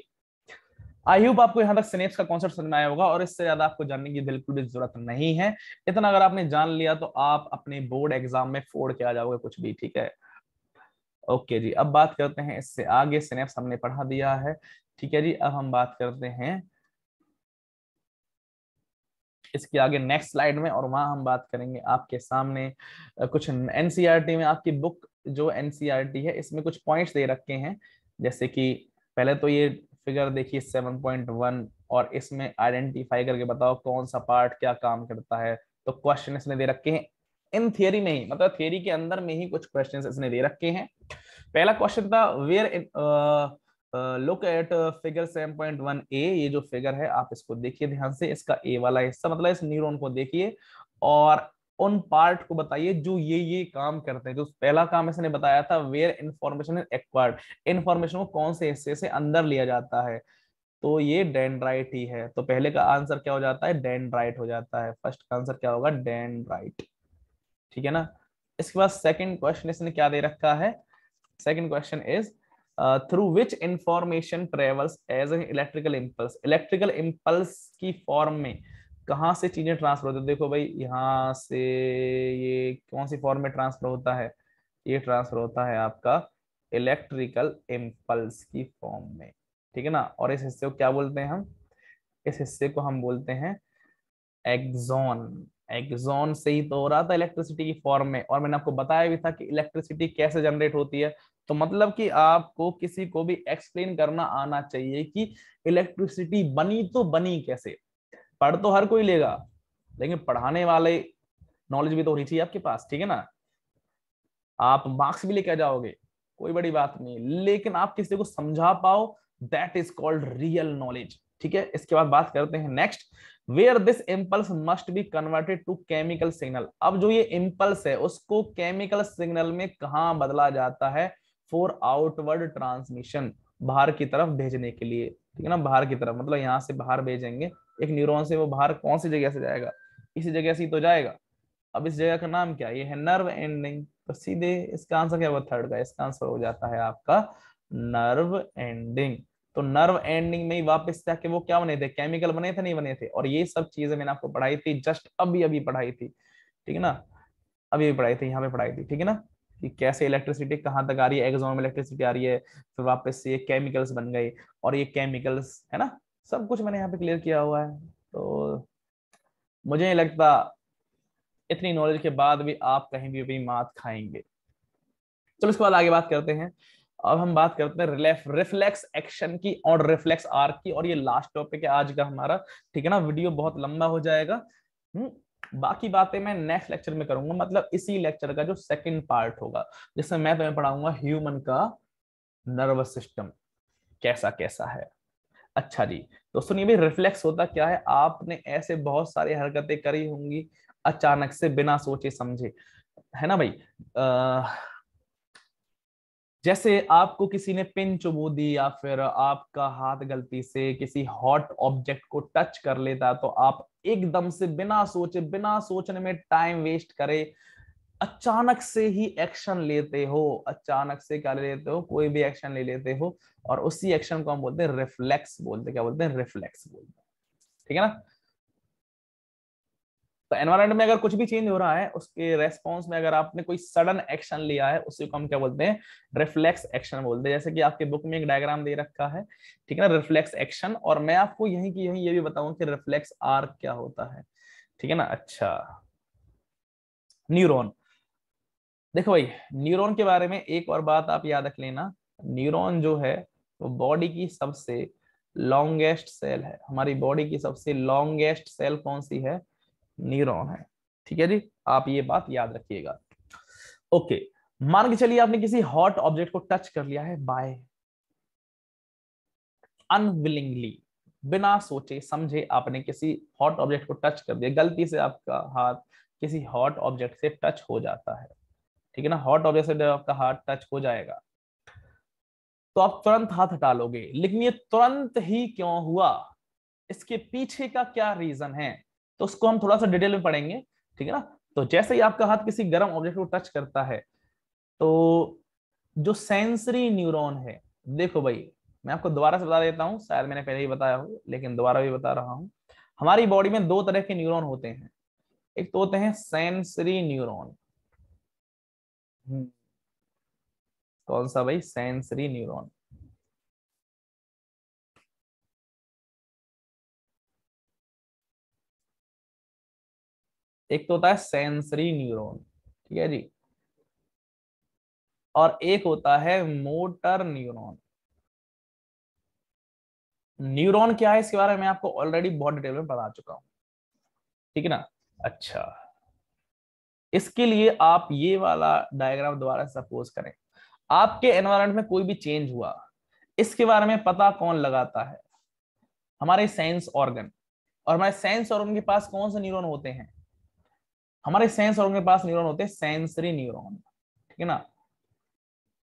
Speaker 1: आई होप आपको यहाँ तक स्नेप्स का कॉन्सेप्ट समझ में आया होगा और इससे ज्यादा आपको जानने की बिल्कुल भी जरूरत नहीं है इतना अगर आपने जान लिया तो आप अपने बोर्ड एग्जाम में फोड़ के आ जाओगे कुछ भी ठीक है ओके जी अब बात करते हैं इससे आगे स्नेप्स हमने पढ़ा दिया है ठीक है जी अब हम बात करते हैं इसके आगे नेक्स्ट स्लाइड में और वहां हम बात करेंगे आपके सामने कुछ एनसीआर e में आपकी बुक जो एनसीईआरटी e है इसमें कुछ पॉइंट्स दे रखे हैं जैसे कि पहले तो ये फिगर देखिए 7.1 और इसमें आइडेंटिफाई करके बताओ कौन सा पार्ट क्या काम करता है तो क्वेश्चन इसने दे रखे हैं इन थियरी में ही मतलब थियरी के अंदर में ही कुछ क्वेश्चन इसने दे रखे हैं पहला क्वेश्चन था where look at figure 7.1 A ये जो फिगर है आप इसको देखिए ध्यान से इसका ए वाला हिस्सा मतलब इस न्यूरॉन को देखिए और उन पार्ट को बताइए जो ये ये काम करते हैं जो पहला काम इसने बताया था where information is acquired information को कौन से हिस्से से अंदर लिया जाता है तो ये डेंड्राइट ही है तो पहले का आंसर क्या हो जाता है डेंड्राइट हो जाता है फर्स्ट का आंसर क्या होगा डेंड्राइट ठीक है ना इसके बाद सेकंड क्वेश्चन इसने क्या दे रखा है second question is through which information travels as an electrical impulse electrical impulse की फॉर्म में कहा से चीजें ट्रांसफर होती है देखो भाई यहाँ से ये कौन सी फॉर्म में ट्रांसफर होता है ये ट्रांसफर होता है आपका इलेक्ट्रिकल इम्पल्स की फॉर्म में ठीक है ना और इस हिस्से को क्या बोलते हैं हम इस हिस्से को हम बोलते हैं एक्जोन एक्जोन से ही तो हो रहा था इलेक्ट्रिसिटी की फॉर्म में और मैंने आपको बताया भी था कि इलेक्ट्रिसिटी कैसे जनरेट होती है तो मतलब कि आपको किसी को भी एक्सप्लेन करना आना चाहिए कि इलेक्ट्रिसिटी बनी तो बनी कैसे पढ़ तो हर कोई लेगा लेकिन पढ़ाने वाले नॉलेज भी तो होनी चाहिए आपके पास ठीक है ना आप मार्क्स भी लेके जाओगे कोई बड़ी बात नहीं लेकिन आप किसी को समझा पाओ that is called real knowledge ठीक है इसके बाद बात करते हैं next where this impulse must be converted to chemical signal अब जो ये इम्पल्स है उसको केमिकल सिग्नल में कहा बदला जाता है फॉर आउटवर्ड ट्रांसमिशन बाहर की तरफ भेजने के लिए ठीक है ना बाहर की तरफ मतलब यहाँ से बाहर भेजेंगे एक न्यूरोन से वो बाहर कौन सी जगह से जाएगा इसी जगह से ही तो जाएगा अब इस जगह का नाम क्या ये है नर्व एंडिंग तो सीधे इसका आंसर क्या हुआ थर्ड का इसका आंसर हो जाता है आपका नर्व एंडिंग तो नर्व एंडिंग में ही वापस जाके वो क्या बने थे केमिकल बने थे नहीं बने थे और ये सब चीजें मैंने आपको पढ़ाई थी जस्ट अभी अभी पढ़ाई थी ठीक है ना अभी भी पढ़ाई थी यहाँ पे पढ़ाई थी ठीक है ना कि कैसे इलेक्ट्रिसिटी कहाँ तक आ रही है एग्जॉम में इलेक्ट्रिसिटी आ रही है फिर वापस से ये केमिकल्स बन गए और ये केमिकल्स है ना सब कुछ मैंने यहाँ पे क्लियर किया हुआ है तो मुझे नहीं लगता इतनी नॉलेज के बाद भी आप कहीं भी अपनी मात खाएंगे चलो इसके बाद आगे बात करते हैं अब हम बात करते हैं रिफ्लेक्स एक्शन की और रिफ्लेक्स आर्क की और ये लास्ट टॉपिक है आज का हमारा ठीक है ना वीडियो बहुत लंबा हो जाएगा हम्म, बाकी बातें मैं नेक्स्ट लेक्चर में करूंगा मतलब इसी लेक्चर का जो सेकंड पार्ट होगा जिसमें मैं तुम्हें पढ़ाऊंगा ह्यूमन का नर्वस सिस्टम कैसा कैसा है अच्छा जी तो सुनिए भी रिफ्लेक्स होता क्या है आपने ऐसे बहुत सारी हरकतें करी होंगी अचानक से बिना सोचे समझे है ना भाई अः जैसे आपको किसी ने पिन चुबो दी या फिर आपका हाथ गलती से किसी हॉट ऑब्जेक्ट को टच कर लेता तो आप एकदम से बिना सोचे बिना सोचने में टाइम वेस्ट करे अचानक से ही एक्शन लेते हो अचानक से क्या ले लेते हो कोई भी एक्शन ले लेते हो और उसी एक्शन को हम बोलते हैं रिफ्लेक्स बोलते क्या बोलते हैं रिफ्लेक्स बोलते हैं ठीक है ना तो एनवायरमेंट में अगर कुछ भी चेंज हो रहा है उसके रेस्पॉन्स में अगर आपने कोई सडन एक्शन लिया है उसी को हम क्या बोलते हैं रिफ्लेक्स एक्शन बोलते हैं जैसे कि आपके बुक में एक डायग्राम दे रखा है ठीक है ना रिफ्लेक्स एक्शन और मैं आपको यही की यही ये भी बताऊं कि रिफ्लेक्स आर क्या होता है ठीक है ना अच्छा न्यूरोन देखो भाई न्यूरोन के बारे में एक और बात आप याद रख लेना न्यूरोन जो है वो तो बॉडी की सबसे लॉन्गेस्ट सेल है हमारी बॉडी की सबसे लॉन्गेस्ट सेल कौन सी है न्यूरोन है ठीक है जी आप ये बात याद रखिएगा ओके मान के चलिए आपने किसी हॉट ऑब्जेक्ट को टच कर लिया है बाय अनविलिंगली बिना सोचे समझे आपने किसी हॉट ऑब्जेक्ट को टच कर दिया गलती से आपका हाथ किसी हॉट ऑब्जेक्ट से टच हो जाता है ठीक है ना हॉट ऑब्जेक्ट से आपका हाथ टच हो जाएगा तो आप तुरंत हाथ हटा लोगे लेकिन ये तुरंत ही क्यों हुआ इसके पीछे का क्या रीजन है तो उसको हम थोड़ा सा डिटेल में पढ़ेंगे ठीक है ना तो जैसे ही आपका हाथ किसी गर्म ऑब्जेक्ट को टच करता है तो जो सेंसरी न्यूरोन है देखो भाई मैं आपको दोबारा से बता देता हूँ शायद मैंने पहले ही बताया हो लेकिन दोबारा भी बता रहा हूँ हमारी बॉडी में दो तरह के न्यूरोन होते हैं एक तो होते हैं सेंसरी न्यूरोन
Speaker 2: हम्म। कौन सा भाई सेंसरी न्यूरॉन एक तो होता है सेंसरी न्यूरॉन ठीक है जी और एक होता है मोटर न्यूरॉन न्यूरॉन क्या है इसके बारे में आपको ऑलरेडी बहुत डिटेल में बता चुका हूं ठीक है ना अच्छा
Speaker 1: इसके लिए आप ये वाला डायग्राम द्वारा सपोज करें आपके एनवायरमेंट में कोई भी चेंज हुआ इसके बारे में पता कौन लगाता है हमारे सेंस ऑर्गन और हमारे सेंस ऑर्गन के पास कौन से न्यूरॉन होते हैं हमारे सेंस ऑर्गन के पास न्यूरॉन होते हैं सेंसरी न्यूरॉन ठीक है ना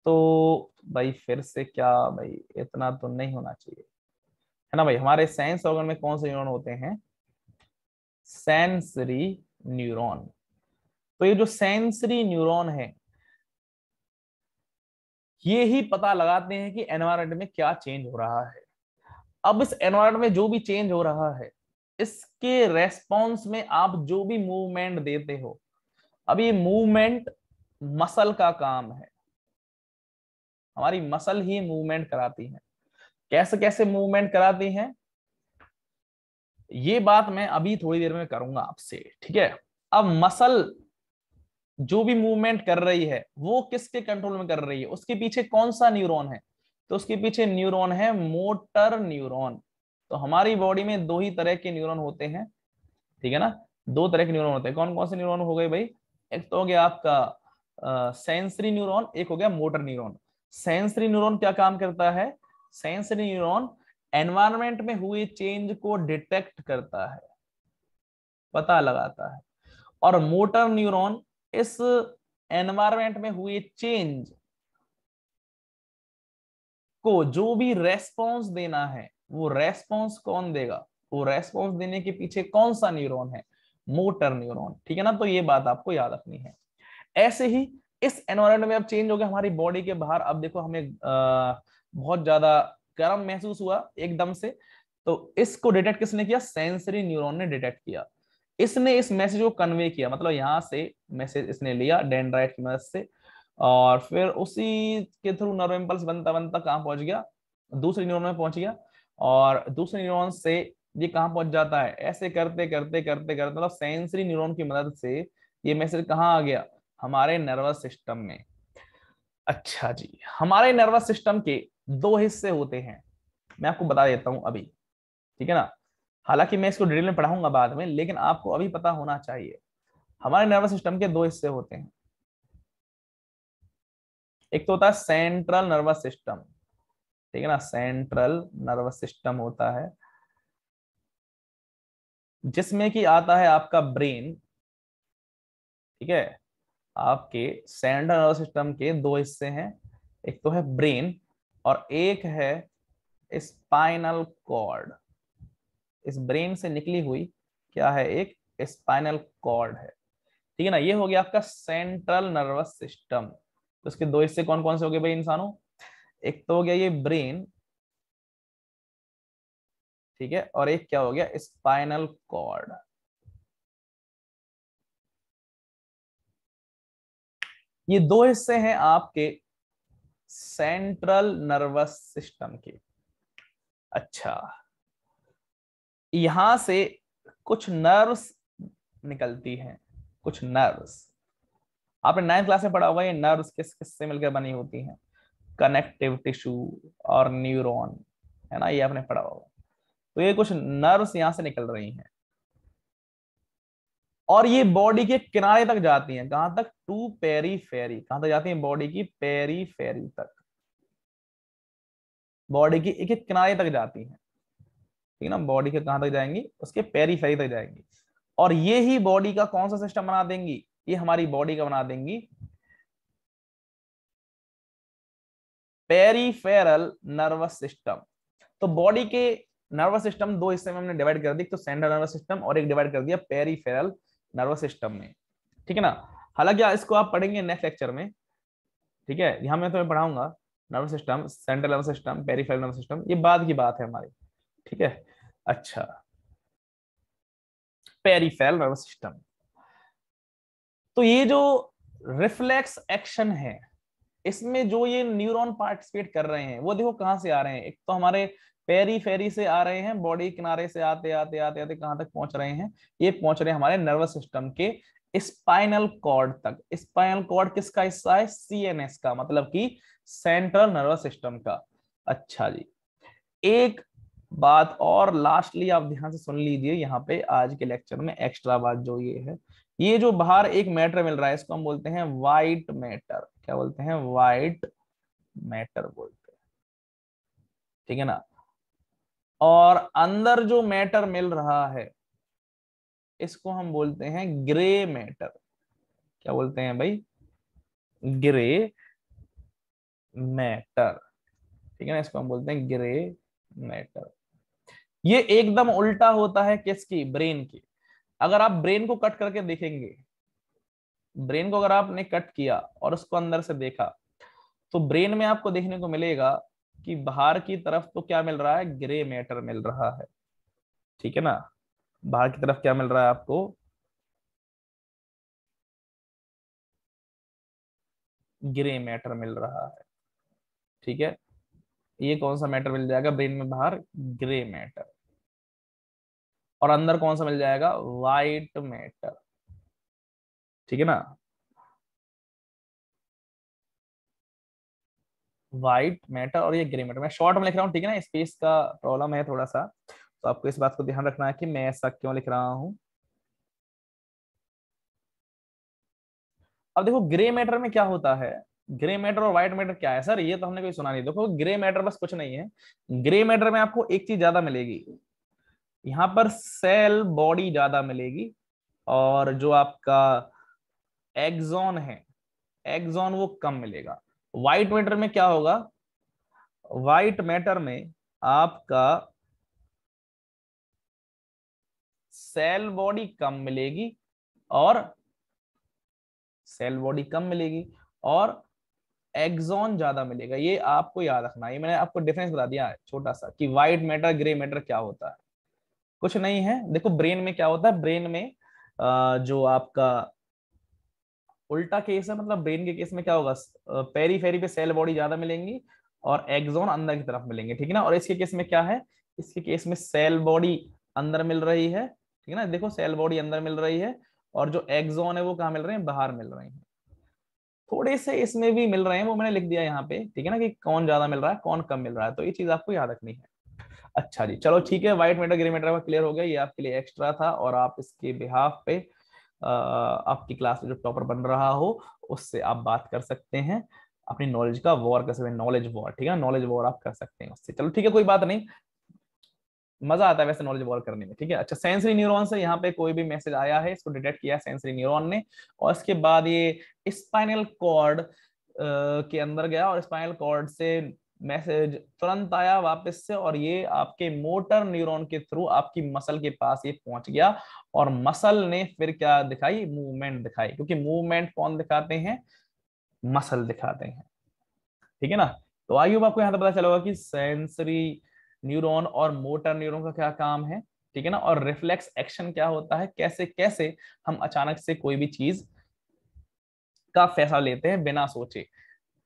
Speaker 1: तो भाई फिर से क्या भाई इतना तो नहीं होना चाहिए है ना भाई हमारे सेंस ऑर्गन में कौन से न्यूरॉन होते हैं सेंसरी न्यूरॉन तो ये जो सेंसरी न्यूरॉन है ये ही पता लगाते हैं कि एनवायरमेंट में क्या चेंज हो रहा है अब इस एनवायरमेंट में जो भी चेंज हो रहा है इसके रेस्पॉन्स में आप जो भी मूवमेंट देते हो अब ये मूवमेंट मसल का काम है हमारी मसल ही मूवमेंट कराती है कैसे कैसे मूवमेंट कराती है ये बात मैं अभी थोड़ी देर में करूंगा आपसे ठीक है अब मसल जो भी मूवमेंट कर रही है वो किसके कंट्रोल में कर रही है उसके पीछे कौन सा न्यूरॉन है तो उसके पीछे न्यूरॉन है मोटर न्यूरॉन तो हमारी बॉडी में दो ही तरह के न्यूरॉन होते हैं ठीक है ना दो तरह के न्यूरॉन होते हैं कौन कौन से न्यूरॉन हो गए भाई एक तो हो गया आपका सेंसरी न्यूरॉन एक हो गया मोटर न्यूरॉन सेंसरी न्यूरॉन क्या काम करता है सेंसरी न्यूरॉन एनवायरमेंट में हुए चेंज को डिटेक्ट करता है पता लगाता है और मोटर न्यूरॉन इस एनवायरमेंट में हुए चेंज को जो भी रेस्पॉन्स देना है वो रेस्पॉन्स कौन देगा वो रेस्पॉन्स देने के पीछे कौन सा न्यूरोन है मोटर न्यूरोन ठीक है ना तो ये बात आपको याद रखनी है ऐसे ही इस एनवायरमेंट में अब चेंज हो गया हमारी बॉडी के बाहर अब देखो हमें आ, बहुत ज्यादा गर्म महसूस हुआ एकदम से तो इसको डिटेक्ट किसने किया सेंसरी न्यूरॉन ने डिटेक्ट किया इसने इस मैसेज को कन्वे किया मतलब यहां से मैसेज इसने लिया डेंड्राइट की मदद से और फिर उसी के थ्रू नर्व इम्पल्स बनता बनता कहां पहुंच गया दूसरे न्यूरॉन में पहुंच गया और दूसरे न्यूरोन से ये कहाँ पहुंच जाता है ऐसे करते करते करते करते मतलब सेंसरी न्यूरोन की मदद से ये मैसेज कहाँ आ गया हमारे नर्वस सिस्टम में अच्छा जी हमारे नर्वस सिस्टम के दो हिस्से होते हैं मैं आपको बता देता हूं अभी ठीक है ना हालांकि मैं इसको डिटेल में पढ़ाऊंगा बाद में लेकिन आपको अभी पता होना चाहिए हमारे नर्वस सिस्टम के दो हिस्से होते हैं एक तो होता है सेंट्रल नर्वस सिस्टम
Speaker 2: ठीक है ना सेंट्रल नर्वस सिस्टम होता है जिसमें कि आता है आपका ब्रेन ठीक है
Speaker 1: आपके सेंट्रल नर्वस सिस्टम के दो हिस्से हैं एक तो है ब्रेन और एक है स्पाइनल कॉर्ड इस ब्रेन से निकली हुई क्या है एक स्पाइनल कॉर्ड है ठीक है ना ये हो गया आपका सेंट्रल नर्वस सिस्टम तो इसके दो हिस्से कौन कौन से हो गए भाई इंसानों एक
Speaker 2: तो हो गया ये ब्रेन ठीक है और एक क्या हो गया स्पाइनल कॉर्ड ये दो हिस्से हैं आपके सेंट्रल
Speaker 1: नर्वस सिस्टम के अच्छा यहां से कुछ नर्व्स निकलती हैं कुछ नर्व्स आपने नाइन्थ क्लास में पढ़ा होगा ये नर्व्स किस किस से मिलकर बनी होती हैं कनेक्टिव टिश्यू और न्यूरोन है ना ये आपने पढ़ा होगा तो ये कुछ नर्व्स यहां से निकल रही हैं और ये बॉडी के किनारे तक जाती हैं कहां तक टू पेरी फेरी कहां तक जाती है बॉडी की पेरी फेरी तक बॉडी की एक एक किनारे तक जाती हैं ठीक है ना बॉडी के कहां तक जाएंगी उसके पेरी फेरी तक जाएंगी और ये ही बॉडी का कौन सा सिस्टम बना देंगी ये हमारी बॉडी का बना देंगी पेरीफेरल नर्वस सिस्टम तो बॉडी के नर्वस सिस्टम दो हिस्से में हमने डिवाइड कर दी तो सेंट्रल नर्वस सिस्टम और एक डिवाइड कर दिया पेरीफेरल नर्वस सिस्टम में ठीक है ना हालांकि इसको आप पढ़ेंगे नेक्स्ट लेक्चर में ठीक है यहां मैं तुम्हें तो पढ़ाऊंगा nervous system central nervous system peripheral nervous system ये बाद की बात है हमारी ठीक है अच्छा पेरीफेरल नर्वस सिस्टम तो ये जो रिफ्लेक्स एक्शन है इसमें जो ये न्यूरॉन पार्टिसिपेट कर रहे हैं वो देखो कहाँ से आ रहे हैं एक तो हमारे पेरी फेरी से आ रहे हैं बॉडी किनारे से आते आते आते आते कहाँ तक पहुंच रहे हैं ये पहुंच रहे हैं हमारे नर्वस सिस्टम के स्पाइनल कॉर्ड तक स्पाइनल कॉर्ड किसका हिस्सा है सीएनएस का मतलब कि सेंट्रल नर्वस सिस्टम का अच्छा जी एक बात और लास्टली आप ध्यान से सुन लीजिए यहाँ पे आज के लेक्चर में एक्स्ट्रा बात जो ये है ये जो बाहर एक मैटर मिल रहा है इसको हम बोलते हैं वाइट मैटर क्या बोलते हैं वाइट मैटर बोलते हैं ठीक है ना और अंदर जो मैटर मिल रहा है इसको हम बोलते हैं ग्रे मैटर क्या बोलते हैं भाई ग्रे मैटर ठीक है ना इसको हम बोलते हैं ग्रे मैटर ये एकदम उल्टा होता है किसकी ब्रेन की अगर आप ब्रेन को कट करके देखेंगे ब्रेन को अगर आपने कट किया और उसको अंदर से देखा तो ब्रेन में आपको देखने को मिलेगा कि बाहर की तरफ तो क्या मिल रहा है ग्रे मैटर मिल रहा है ठीक है ना
Speaker 2: बाहर की तरफ क्या मिल रहा है आपको ग्रे मैटर मिल रहा है ठीक है ये कौन सा मैटर मिल जाएगा ब्रेन में बाहर ग्रे मैटर और अंदर कौन सा मिल जाएगा वाइट मैटर ठीक है ना व्हाइट मैटर
Speaker 1: और ये ग्रे मैटर मैं शॉर्ट में लिख रहा हूँ ठीक है ना स्पेस का प्रॉब्लम है थोड़ा सा तो आपको इस बात को ध्यान रखना है कि मैं ऐसा क्यों लिख रहा हूं अब देखो ग्रे मैटर में क्या होता है ग्रे मैटर और व्हाइट मैटर क्या है सर ये तो हमने कोई सुना नहीं देखो ग्रे मैटर बस कुछ नहीं है ग्रे मैटर में आपको एक चीज ज्यादा मिलेगी यहाँ पर सेल बॉडी ज्यादा मिलेगी और जो आपका एक्सॉन है एक्सॉन वो कम मिलेगा व्हाइट मैटर में क्या होगा व्हाइट मैटर में आपका सेल बॉडी कम मिलेगी और सेल बॉडी कम मिलेगी और एक्सॉन ज्यादा मिलेगा ये आपको याद रखना ये मैंने आपको डिफरेंस बता दिया है छोटा सा कि व्हाइट मैटर ग्रे मैटर क्या होता है कुछ नहीं है देखो ब्रेन में क्या होता है ब्रेन में जो आपका उल्टा केस है मतलब ब्रेन के केस में क्या होगा पेरी फेरी पे सेल बॉडी ज्यादा मिलेंगी और एग्जोन अंदर की तरफ मिलेंगे ठीक है ना और इसके केस में क्या है इसके केस में सेल बॉडी अंदर मिल रही है ठीक है ना देखो सेल बॉडी अंदर मिल रही है और जो एग्जोन है वो कहाँ मिल रहे हैं बाहर मिल रहे हैं थोड़े से इसमें भी मिल रहे हैं वो मैंने लिख दिया यहाँ पे ठीक है ना कि कौन ज्यादा मिल रहा है कौन कम मिल रहा है तो ये चीज आपको याद रखनी है अच्छा जी चलो ठीक है व्हाइट मेटर ग्रे मेटर का क्लियर हो गया ये आपके लिए एक्स्ट्रा था और आप इसके बिहाफ पे आपकी क्लास में जो टॉपर बन रहा हो उससे आप बात कर सकते हैं अपनी नॉलेज का वॉर कर सकते हैं नॉलेज वॉर ठीक है नॉलेज वॉर आप कर सकते हैं उससे चलो ठीक है कोई बात नहीं मजा आता है वैसे नॉलेज वॉर करने में ठीक है अच्छा सेंसरी न्यूरॉन से यहाँ पे कोई भी मैसेज आया है इसको डिटेक्ट किया सेंसरी न्यूरोन ने और इसके बाद ये स्पाइनल कॉर्ड के अंदर गया और स्पाइनल कॉर्ड से मैसेज तुरंत आया वापस से और ये आपके मोटर न्यूरॉन के थ्रू आपकी मसल के पास ये पहुंच गया और मसल ने फिर क्या दिखाई मूवमेंट दिखाई क्योंकि मूवमेंट कौन दिखाते हैं मसल दिखाते हैं ठीक है ना तो आई आपको यहां यहाँ पता चला होगा कि सेंसरी न्यूरॉन और मोटर न्यूरॉन का क्या काम है ठीक है ना और रिफ्लेक्स एक्शन क्या होता है कैसे कैसे हम अचानक से कोई भी चीज का फैसला लेते हैं बिना सोचे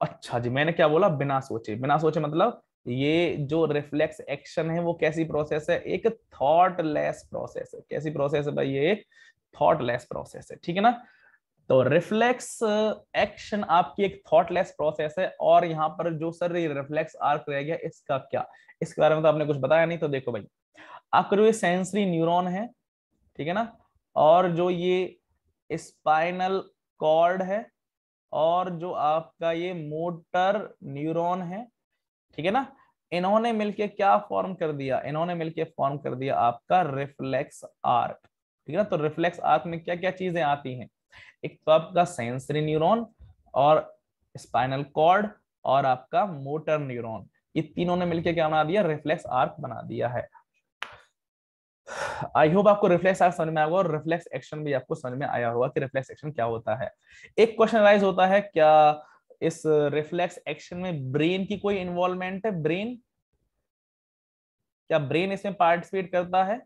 Speaker 1: अच्छा जी मैंने क्या बोला बिना सोचे बिना सोचे मतलब ये जो रिफ्लेक्स एक्शन है वो कैसी प्रोसेस है एक थॉटलेस प्रोसेस है कैसी प्रोसेस है भाई ये थॉटलेस प्रोसेस है ठीक है ना तो रिफ्लेक्स एक्शन आपकी एक थॉटलेस प्रोसेस है और यहाँ पर जो सर ये रिफ्लेक्स आर्क रह गया इसका क्या इसके बारे में तो आपने कुछ बताया नहीं तो देखो भाई आपका जो ये सेंसरी न्यूरोन है ठीक है ना और जो ये स्पाइनल कॉर्ड है और जो आपका ये मोटर न्यूरॉन है ठीक है ना इन्होंने मिलके क्या फॉर्म कर दिया इन्होंने मिलके फॉर्म कर दिया आपका रिफ्लेक्स आर्क ठीक है ना तो रिफ्लेक्स आर्क में क्या क्या चीजें आती हैं एक तो आपका सेंसरी न्यूरॉन और स्पाइनल कॉर्ड और आपका मोटर न्यूरोन ये तीनों ने मिलकर क्या बना दिया रिफ्लेक्स आर्क बना दिया है आई होप आपको रिफ्लेक्स आज समझ में आया और रिफ्लेक्स एक्शन भी आपको समझ में आया होगा कि रिफ्लेक्स एक्शन क्या होता है एक क्वेश्चन राइज होता है क्या इस रिफ्लेक्स एक्शन में ब्रेन की कोई इन्वॉल्वमेंट है ब्रेन क्या ब्रेन इसमें पार्टिसिपेट करता है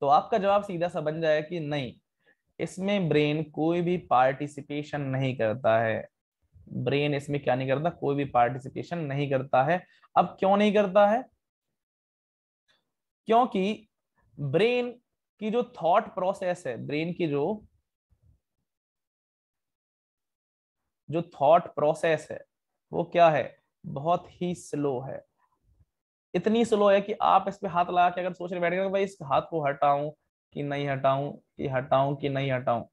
Speaker 1: तो आपका जवाब सीधा सा बन जाए कि नहीं इसमें ब्रेन कोई भी पार्टिसिपेशन नहीं करता है ब्रेन इसमें क्या नहीं करता कोई भी पार्टिसिपेशन नहीं करता है अब क्यों नहीं करता है क्योंकि ब्रेन की जो थॉट प्रोसेस है ब्रेन की जो जो थॉट प्रोसेस है वो क्या है बहुत ही स्लो है इतनी स्लो है कि आप इस पे हाथ लगा के अगर सोचने बैठ गए भाई इस हाथ को हटाऊं कि नहीं हटाऊं कि हटाऊं कि नहीं हटाऊं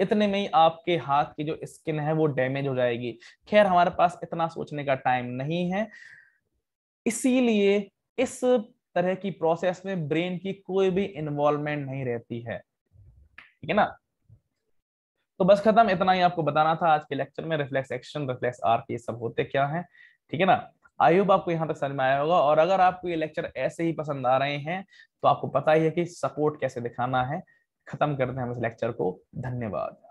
Speaker 1: इतने में ही आपके हाथ की जो स्किन है वो डैमेज हो जाएगी खैर हमारे पास इतना सोचने का टाइम नहीं है इसीलिए इस तरह की प्रोसेस में ब्रेन की कोई भी इन्वॉल्वमेंट नहीं रहती है ठीक है ना तो बस खत्म इतना ही आपको बताना था आज के लेक्चर में रिफ्लेक्स एक्शन रिफ्लेक्स आर्क ये सब होते क्या है ठीक है ना आई होप आपको यहाँ तक समझ में आया होगा और अगर आपको ये लेक्चर ऐसे ही पसंद आ रहे हैं तो आपको पता ही है कि सपोर्ट कैसे दिखाना है खत्म करते हैं हम इस लेक्चर को धन्यवाद